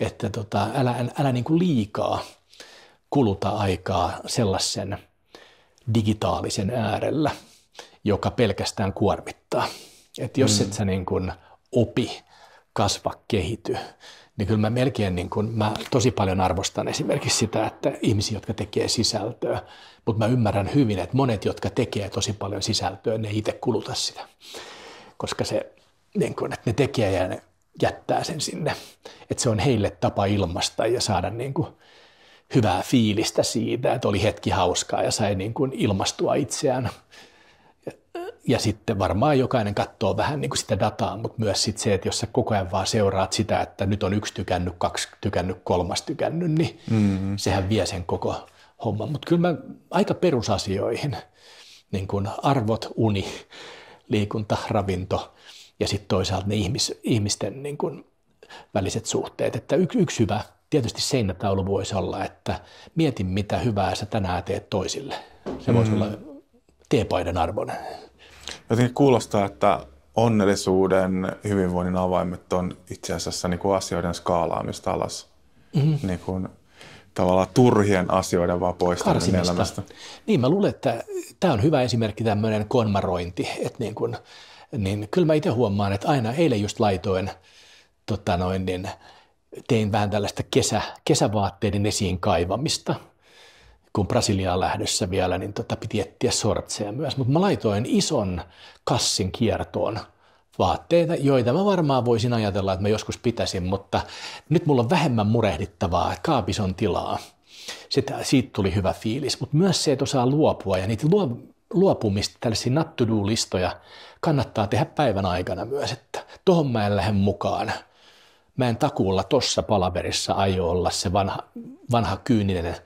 Speaker 2: että tota, älä, älä niin kuin liikaa kuluta aikaa sellaisen digitaalisen äärellä, joka pelkästään kuormittaa. Et jos mm. et sä niin kuin opi kasva, kehity. Niin kyllä mä melkein niin kun, mä tosi paljon arvostan esimerkiksi sitä, että ihmisiä, jotka tekee sisältöä, mutta mä ymmärrän hyvin, että monet, jotka tekee tosi paljon sisältöä, ne ei itse kuluta sitä. Koska se, niin kun, että ne tekee ja ne jättää sen sinne. Että se on heille tapa ilmasta ja saada niin kuin hyvää fiilistä siitä, että oli hetki hauskaa ja sai niin kuin ilmastua itseään ja sitten varmaan jokainen katsoo vähän niin kuin sitä dataa, mutta myös sit se, että jos sä koko ajan vaan seuraat sitä, että nyt on yksi tykännyt, kaksi tykännyt, kolmas tykännyt, niin mm-hmm. sehän vie sen koko homman. Mutta kyllä mä aika perusasioihin, niin kuin arvot, uni, liikunta, ravinto ja sitten toisaalta ne ihmis, ihmisten niin kuin väliset suhteet. Että yksi, yksi hyvä, tietysti seinätaulu voisi olla, että mieti mitä hyvää sä tänään teet toisille. Se mm-hmm. voisi mm. olla teepaidan arvoinen.
Speaker 1: Jotenkin kuulostaa, että onnellisuuden, hyvinvoinnin avaimet on itse asiassa niin kuin asioiden skaalaamista alas. Mm-hmm. Niin kuin, tavallaan turhien asioiden vaan poistaminen elämästä.
Speaker 2: Niin, mä luulen, että tämä on hyvä esimerkki tämmöinen konmarointi, että niin kuin, niin kyllä mä itse huomaan, että aina eilen just laitoin, tota noin, niin tein vähän tällaista kesä, kesävaatteiden esiin kaivamista – kun Brasiliaan lähdössä vielä, niin tota, piti etsiä sortseja myös. Mutta mä laitoin ison kassin kiertoon vaatteita, joita mä varmaan voisin ajatella, että mä joskus pitäisin, mutta nyt mulla on vähemmän murehdittavaa, että kaapis on tilaa. Sitä, siitä tuli hyvä fiilis, mutta myös se, että osaa luopua ja niitä luo, luopumista, tällaisia not listoja kannattaa tehdä päivän aikana myös, että tohon mä en lähde mukaan. Mä en takuulla tossa palaverissa aio olla se vanha, vanha kyyninen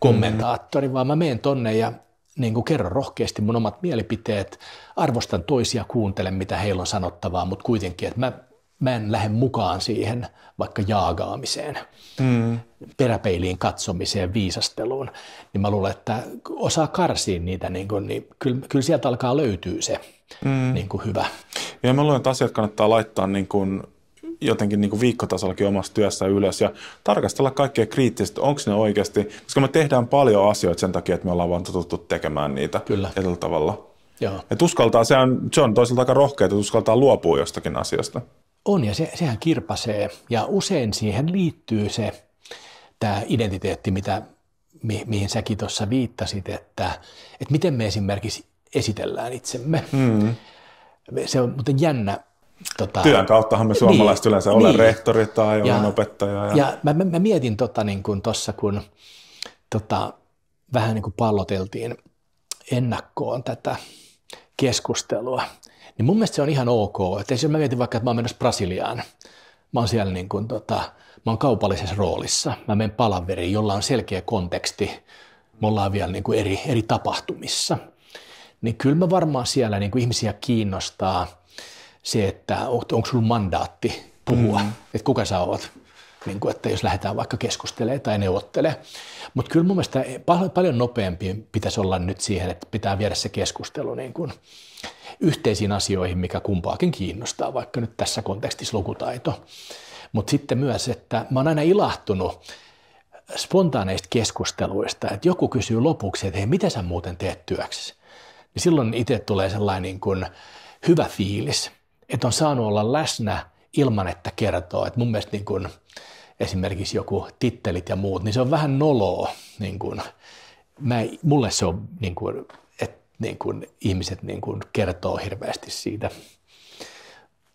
Speaker 2: kommentaattori, mm. vaan mä menen tonne ja niin kuin kerron rohkeasti mun omat mielipiteet, arvostan toisia, kuuntelen mitä heillä on sanottavaa, mutta kuitenkin, että mä, mä en lähde mukaan siihen vaikka jaagaamiseen, mm. peräpeiliin katsomiseen, viisasteluun, niin mä luulen, että osaa karsia niitä, niin, kuin, niin kyllä, kyllä sieltä alkaa löytyä se
Speaker 1: mm. niin kuin hyvä. Ja mä luulen, että asiat kannattaa laittaa niin kuin jotenkin niin kuin viikkotasollakin omassa työssä ylös ja tarkastella kaikkea kriittisesti, onko ne oikeasti, koska me tehdään paljon asioita sen takia, että me ollaan vaan totuttu tekemään niitä Kyllä. tällä tavalla. Ja uskaltaa, se on, se on toisaalta aika rohkea, että uskaltaa luopua jostakin asiasta.
Speaker 2: On ja se, sehän kirpasee ja usein siihen liittyy se tämä identiteetti, mitä, mi, mihin säkin tuossa viittasit, että, että miten me esimerkiksi esitellään itsemme. Mm. Se on muuten jännä Tota, Työn kauttahan me suomalaiset niin, yleensä niin, olen rehtori
Speaker 1: tai ja, olen opettaja. Ja, ja
Speaker 2: mä, mä, mä mietin tota niin kun tossa, kun tota, vähän niin kuin palloteltiin ennakkoon tätä keskustelua, niin mun mielestä se on ihan ok. Että jos mä mietin vaikka, että mä oon menossa Brasiliaan, mä oon siellä niin kuin, tota, mä oon kaupallisessa roolissa, mä menen palaveriin, jolla on selkeä konteksti, me ollaan vielä niin kuin eri, eri tapahtumissa. Niin kyllä mä varmaan siellä niin kuin ihmisiä kiinnostaa – se, että onko sulla mandaatti puhua, mm. että kuka sä oot, niin kun, että jos lähdetään vaikka keskustelemaan tai neuvottelemaan. Mutta kyllä mun mielestä paljon nopeampi pitäisi olla nyt siihen, että pitää viedä se keskustelu niin kun yhteisiin asioihin, mikä kumpaakin kiinnostaa, vaikka nyt tässä kontekstissa lukutaito. Mutta sitten myös, että mä oon aina ilahtunut spontaaneista keskusteluista, että joku kysyy lopuksi, että hei, mitä sä muuten teet työksesi? Niin silloin itse tulee sellainen niin kun, hyvä fiilis – että on saanut olla läsnä ilman, että kertoo. Et mun mielestä niin kun esimerkiksi joku tittelit ja muut, niin se on vähän noloa. Niin kun, mä, mulle se on, niin kun, että niin kun, ihmiset niin kun, kertoo hirveästi siitä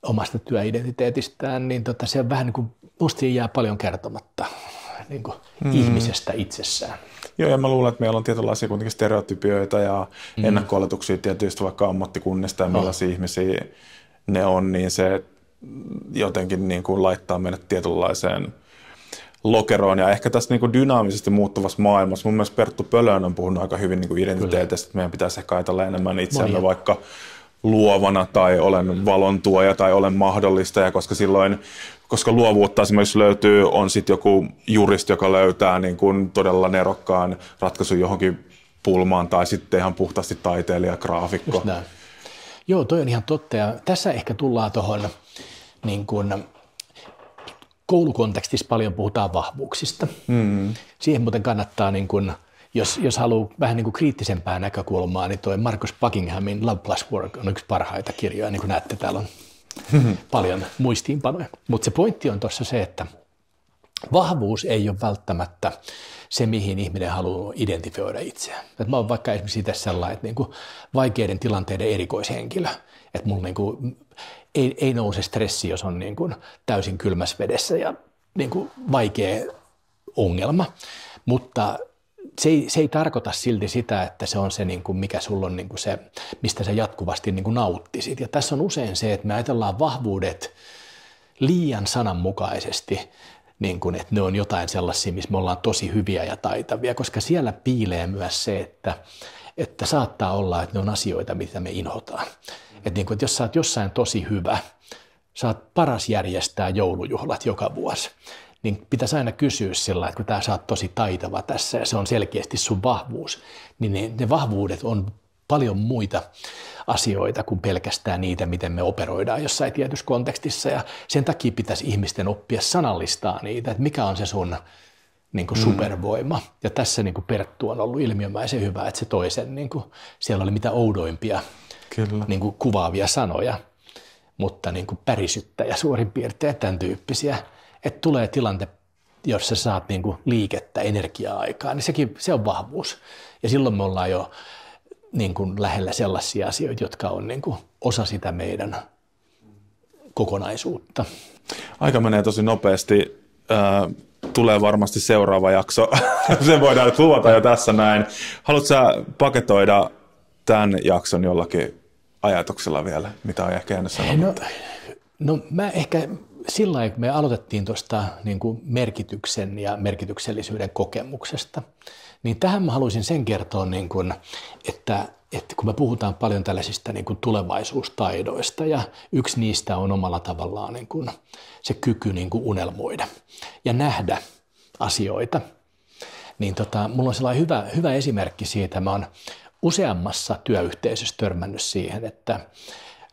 Speaker 2: omasta työidentiteetistään, niin tota, se on vähän niin kuin, musta jää paljon kertomatta niin kuin mm. ihmisestä
Speaker 1: itsessään. Joo, ja mä luulen, että meillä on tietynlaisia kuitenkin stereotypioita ja mm. ennakko tietysti vaikka ammattikunnista ja no. millaisia no. ihmisiä ne on, niin se jotenkin niin kuin laittaa meidät tietynlaiseen lokeroon. Ja ehkä tässä niin kuin dynaamisesti muuttuvassa maailmassa, mun mielestä Perttu Pölön on puhunut aika hyvin niin kuin identiteetistä, että meidän pitäisi ehkä ajatella enemmän itseämme Monia. vaikka luovana tai olen valontuoja tai olen mahdollistaja, koska silloin koska luovuutta esimerkiksi löytyy, on sitten joku juristi, joka löytää niin kuin todella nerokkaan ratkaisun johonkin pulmaan, tai sitten ihan puhtaasti taiteilija, graafikko. Just näin.
Speaker 2: Joo, toi on ihan totta. Ja tässä ehkä tullaan tuohon niin kuin, koulukontekstissa paljon puhutaan vahvuuksista. Mm. Siihen muuten kannattaa, niin kuin, jos, jos haluaa vähän niin kuin kriittisempää näkökulmaa, niin toi Markus Buckinghamin Love Plus Work on yksi parhaita kirjoja, niin kuin näette, täällä on mm-hmm. paljon muistiinpanoja. Mutta se pointti on tuossa se, että – vahvuus ei ole välttämättä se, mihin ihminen haluaa identifioida itseään. Et mä oon vaikka esimerkiksi itse sellainen, että niinku vaikeiden tilanteiden erikoishenkilö. Että mulla niinku, ei, ei nouse stressi, jos on niinku täysin kylmässä vedessä ja niinku vaikea ongelma. Mutta se ei, se ei tarkoita silti sitä, että se on se, niinku, mikä sulla on niin se, mistä sä jatkuvasti niin nauttisit. Ja tässä on usein se, että me ajatellaan vahvuudet liian sananmukaisesti niin kuin, että ne on jotain sellaisia, missä me ollaan tosi hyviä ja taitavia, koska siellä piilee myös se, että, että saattaa olla, että ne on asioita, mitä me inhotaan. Että, niin kuin, että jos sä oot jossain tosi hyvä, sä oot paras järjestää joulujuhlat joka vuosi, niin pitäisi aina kysyä sillä että kun tää, sä oot tosi taitava tässä ja se on selkeästi sun vahvuus, niin ne, ne vahvuudet on paljon muita asioita kuin pelkästään niitä, miten me operoidaan jossain tietyssä kontekstissa. Ja sen takia pitäisi ihmisten oppia sanallistaa niitä, että mikä on se sun niin kuin mm. supervoima. Mm. Ja tässä niin kuin Perttu on ollut ilmiömäisen hyvä, että se toisen, niin kuin, siellä oli mitä oudoimpia Kyllä. Niin kuin kuvaavia sanoja, mutta niin kuin pärisyttäjä suurin piirtein, tämän tyyppisiä. Että tulee tilante, jos sä saat niin kuin liikettä, energiaa aikaa, niin sekin, se on vahvuus. Ja silloin me ollaan jo niin kuin lähellä sellaisia asioita, jotka on niin kuin osa sitä meidän kokonaisuutta.
Speaker 1: Aika menee tosi nopeasti. tulee varmasti seuraava jakso. Se voidaan luvata jo tässä näin. Haluatko sä paketoida tämän jakson jollakin ajatuksella vielä, mitä on ehkä jäänyt No,
Speaker 2: no mä ehkä sillä lailla, kun me aloitettiin tuosta niin merkityksen ja merkityksellisyyden kokemuksesta, niin tähän mä haluaisin sen kertoa, niin kun, että, että kun me puhutaan paljon tällaisista niin kun tulevaisuustaidoista ja yksi niistä on omalla tavallaan niin kun se kyky niin kun unelmoida ja nähdä asioita, niin tota, mulla on sellainen hyvä, hyvä esimerkki siitä. Mä oon useammassa työyhteisössä törmännyt siihen, että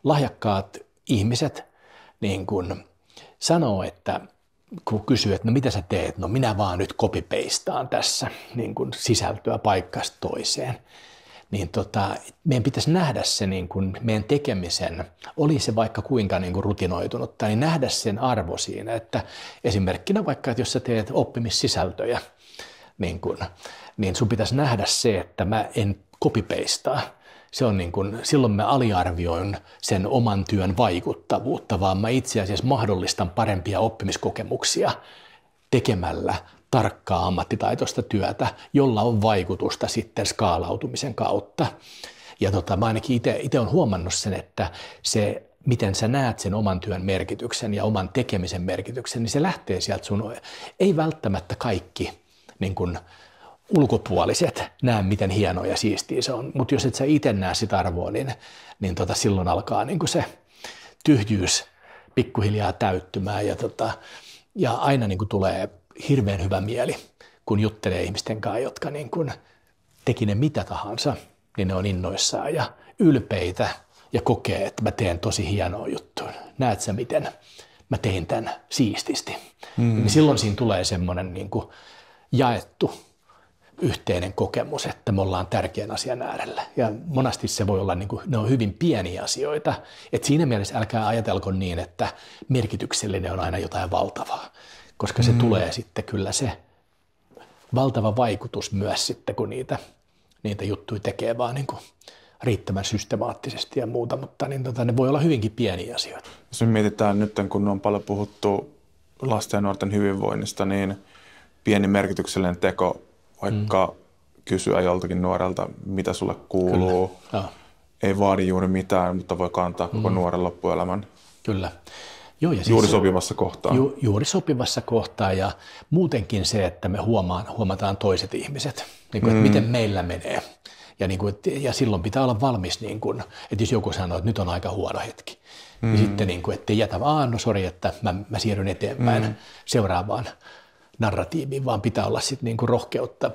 Speaker 2: lahjakkaat ihmiset niin kun sanoo, että kun kysyy, että no mitä sä teet, no minä vaan nyt kopipeistaan tässä niin kuin sisältöä paikasta toiseen, niin tota, meidän pitäisi nähdä se niin kuin meidän tekemisen, oli se vaikka kuinka niin kuin rutinoitunutta, niin nähdä sen arvo siinä, että esimerkkinä vaikka, että jos sä teet oppimissisältöjä, niin, kuin, niin sun pitäisi nähdä se, että mä en kopipeistaa, se on niin kuin, silloin mä aliarvioin sen oman työn vaikuttavuutta, vaan mä itse asiassa mahdollistan parempia oppimiskokemuksia tekemällä tarkkaa ammattitaitoista työtä, jolla on vaikutusta sitten skaalautumisen kautta. Ja tota, mä ainakin itse olen huomannut sen, että se miten sä näet sen oman työn merkityksen ja oman tekemisen merkityksen, niin se lähtee sieltä sun, ei välttämättä kaikki niin kun ulkopuoliset näe, miten hienoa ja siistiä se on. Mutta jos et sä itse näe sitä arvoa, niin, niin tota, silloin alkaa niin se tyhjyys pikkuhiljaa täyttymään ja, tota, ja aina niin tulee hirveän hyvä mieli, kun juttelee ihmisten kanssa, jotka niin kun teki ne mitä tahansa, niin ne on innoissaan ja ylpeitä ja kokee, että mä teen tosi hienoa juttua. Näet sä miten mä tein tämän siististi. Mm. Niin silloin siinä tulee semmoinen niin jaettu yhteinen kokemus, että me ollaan tärkeän asian äärellä. Ja monesti se voi olla, niin kuin, ne on hyvin pieniä asioita, Et siinä mielessä älkää ajatelko niin, että merkityksellinen on aina jotain valtavaa, koska se mm. tulee sitten kyllä se valtava vaikutus myös sitten, kun niitä, niitä juttuja tekee vaan niin kuin riittävän systemaattisesti ja muuta, mutta niin tota, ne voi olla hyvinkin pieniä asioita.
Speaker 1: Jos me mietitään nyt, kun on paljon puhuttu lasten ja nuorten hyvinvoinnista, niin pieni merkityksellinen teko vaikka mm. kysyä joltakin nuorelta, mitä sulle kuuluu. Kyllä. Ei vaadi juuri mitään, mutta voi kantaa koko mm. nuoren loppuelämän. Kyllä. Joo, ja siis, juuri sopivassa kohtaa. Ju,
Speaker 2: juuri sopivassa kohtaa ja muutenkin se, että me huomaan, huomataan toiset ihmiset, niin kuin, että mm. miten meillä menee. Ja, niin kuin, ja silloin pitää olla valmis, niin kuin, että jos joku sanoo, että nyt on aika huono hetki, niin mm. niin sitten niin kuin, ettei jätä vaan, no sori, että mä, mä siirryn eteenpäin mm. seuraavaan narratiiviin, vaan pitää olla sitten niin kuin rohkeutta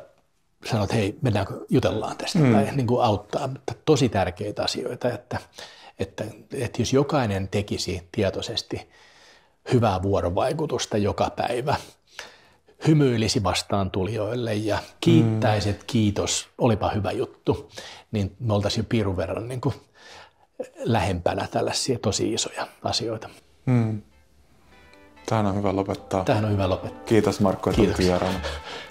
Speaker 2: sanoa, että hei, mennäänkö jutellaan tästä mm. tai niin kuin auttaa. Mutta tosi tärkeitä asioita, että, että, että jos jokainen tekisi tietoisesti hyvää vuorovaikutusta joka päivä, hymyilisi vastaan tulijoille ja kiittäisi, että kiitos, olipa hyvä juttu, niin me oltaisiin jo piirun verran niin kuin lähempänä tällaisia tosi isoja
Speaker 1: asioita. Mm. Tähän on hyvä lopettaa. Tähän on hyvä lopettaa. Kiitos Markku, että olit vieraana.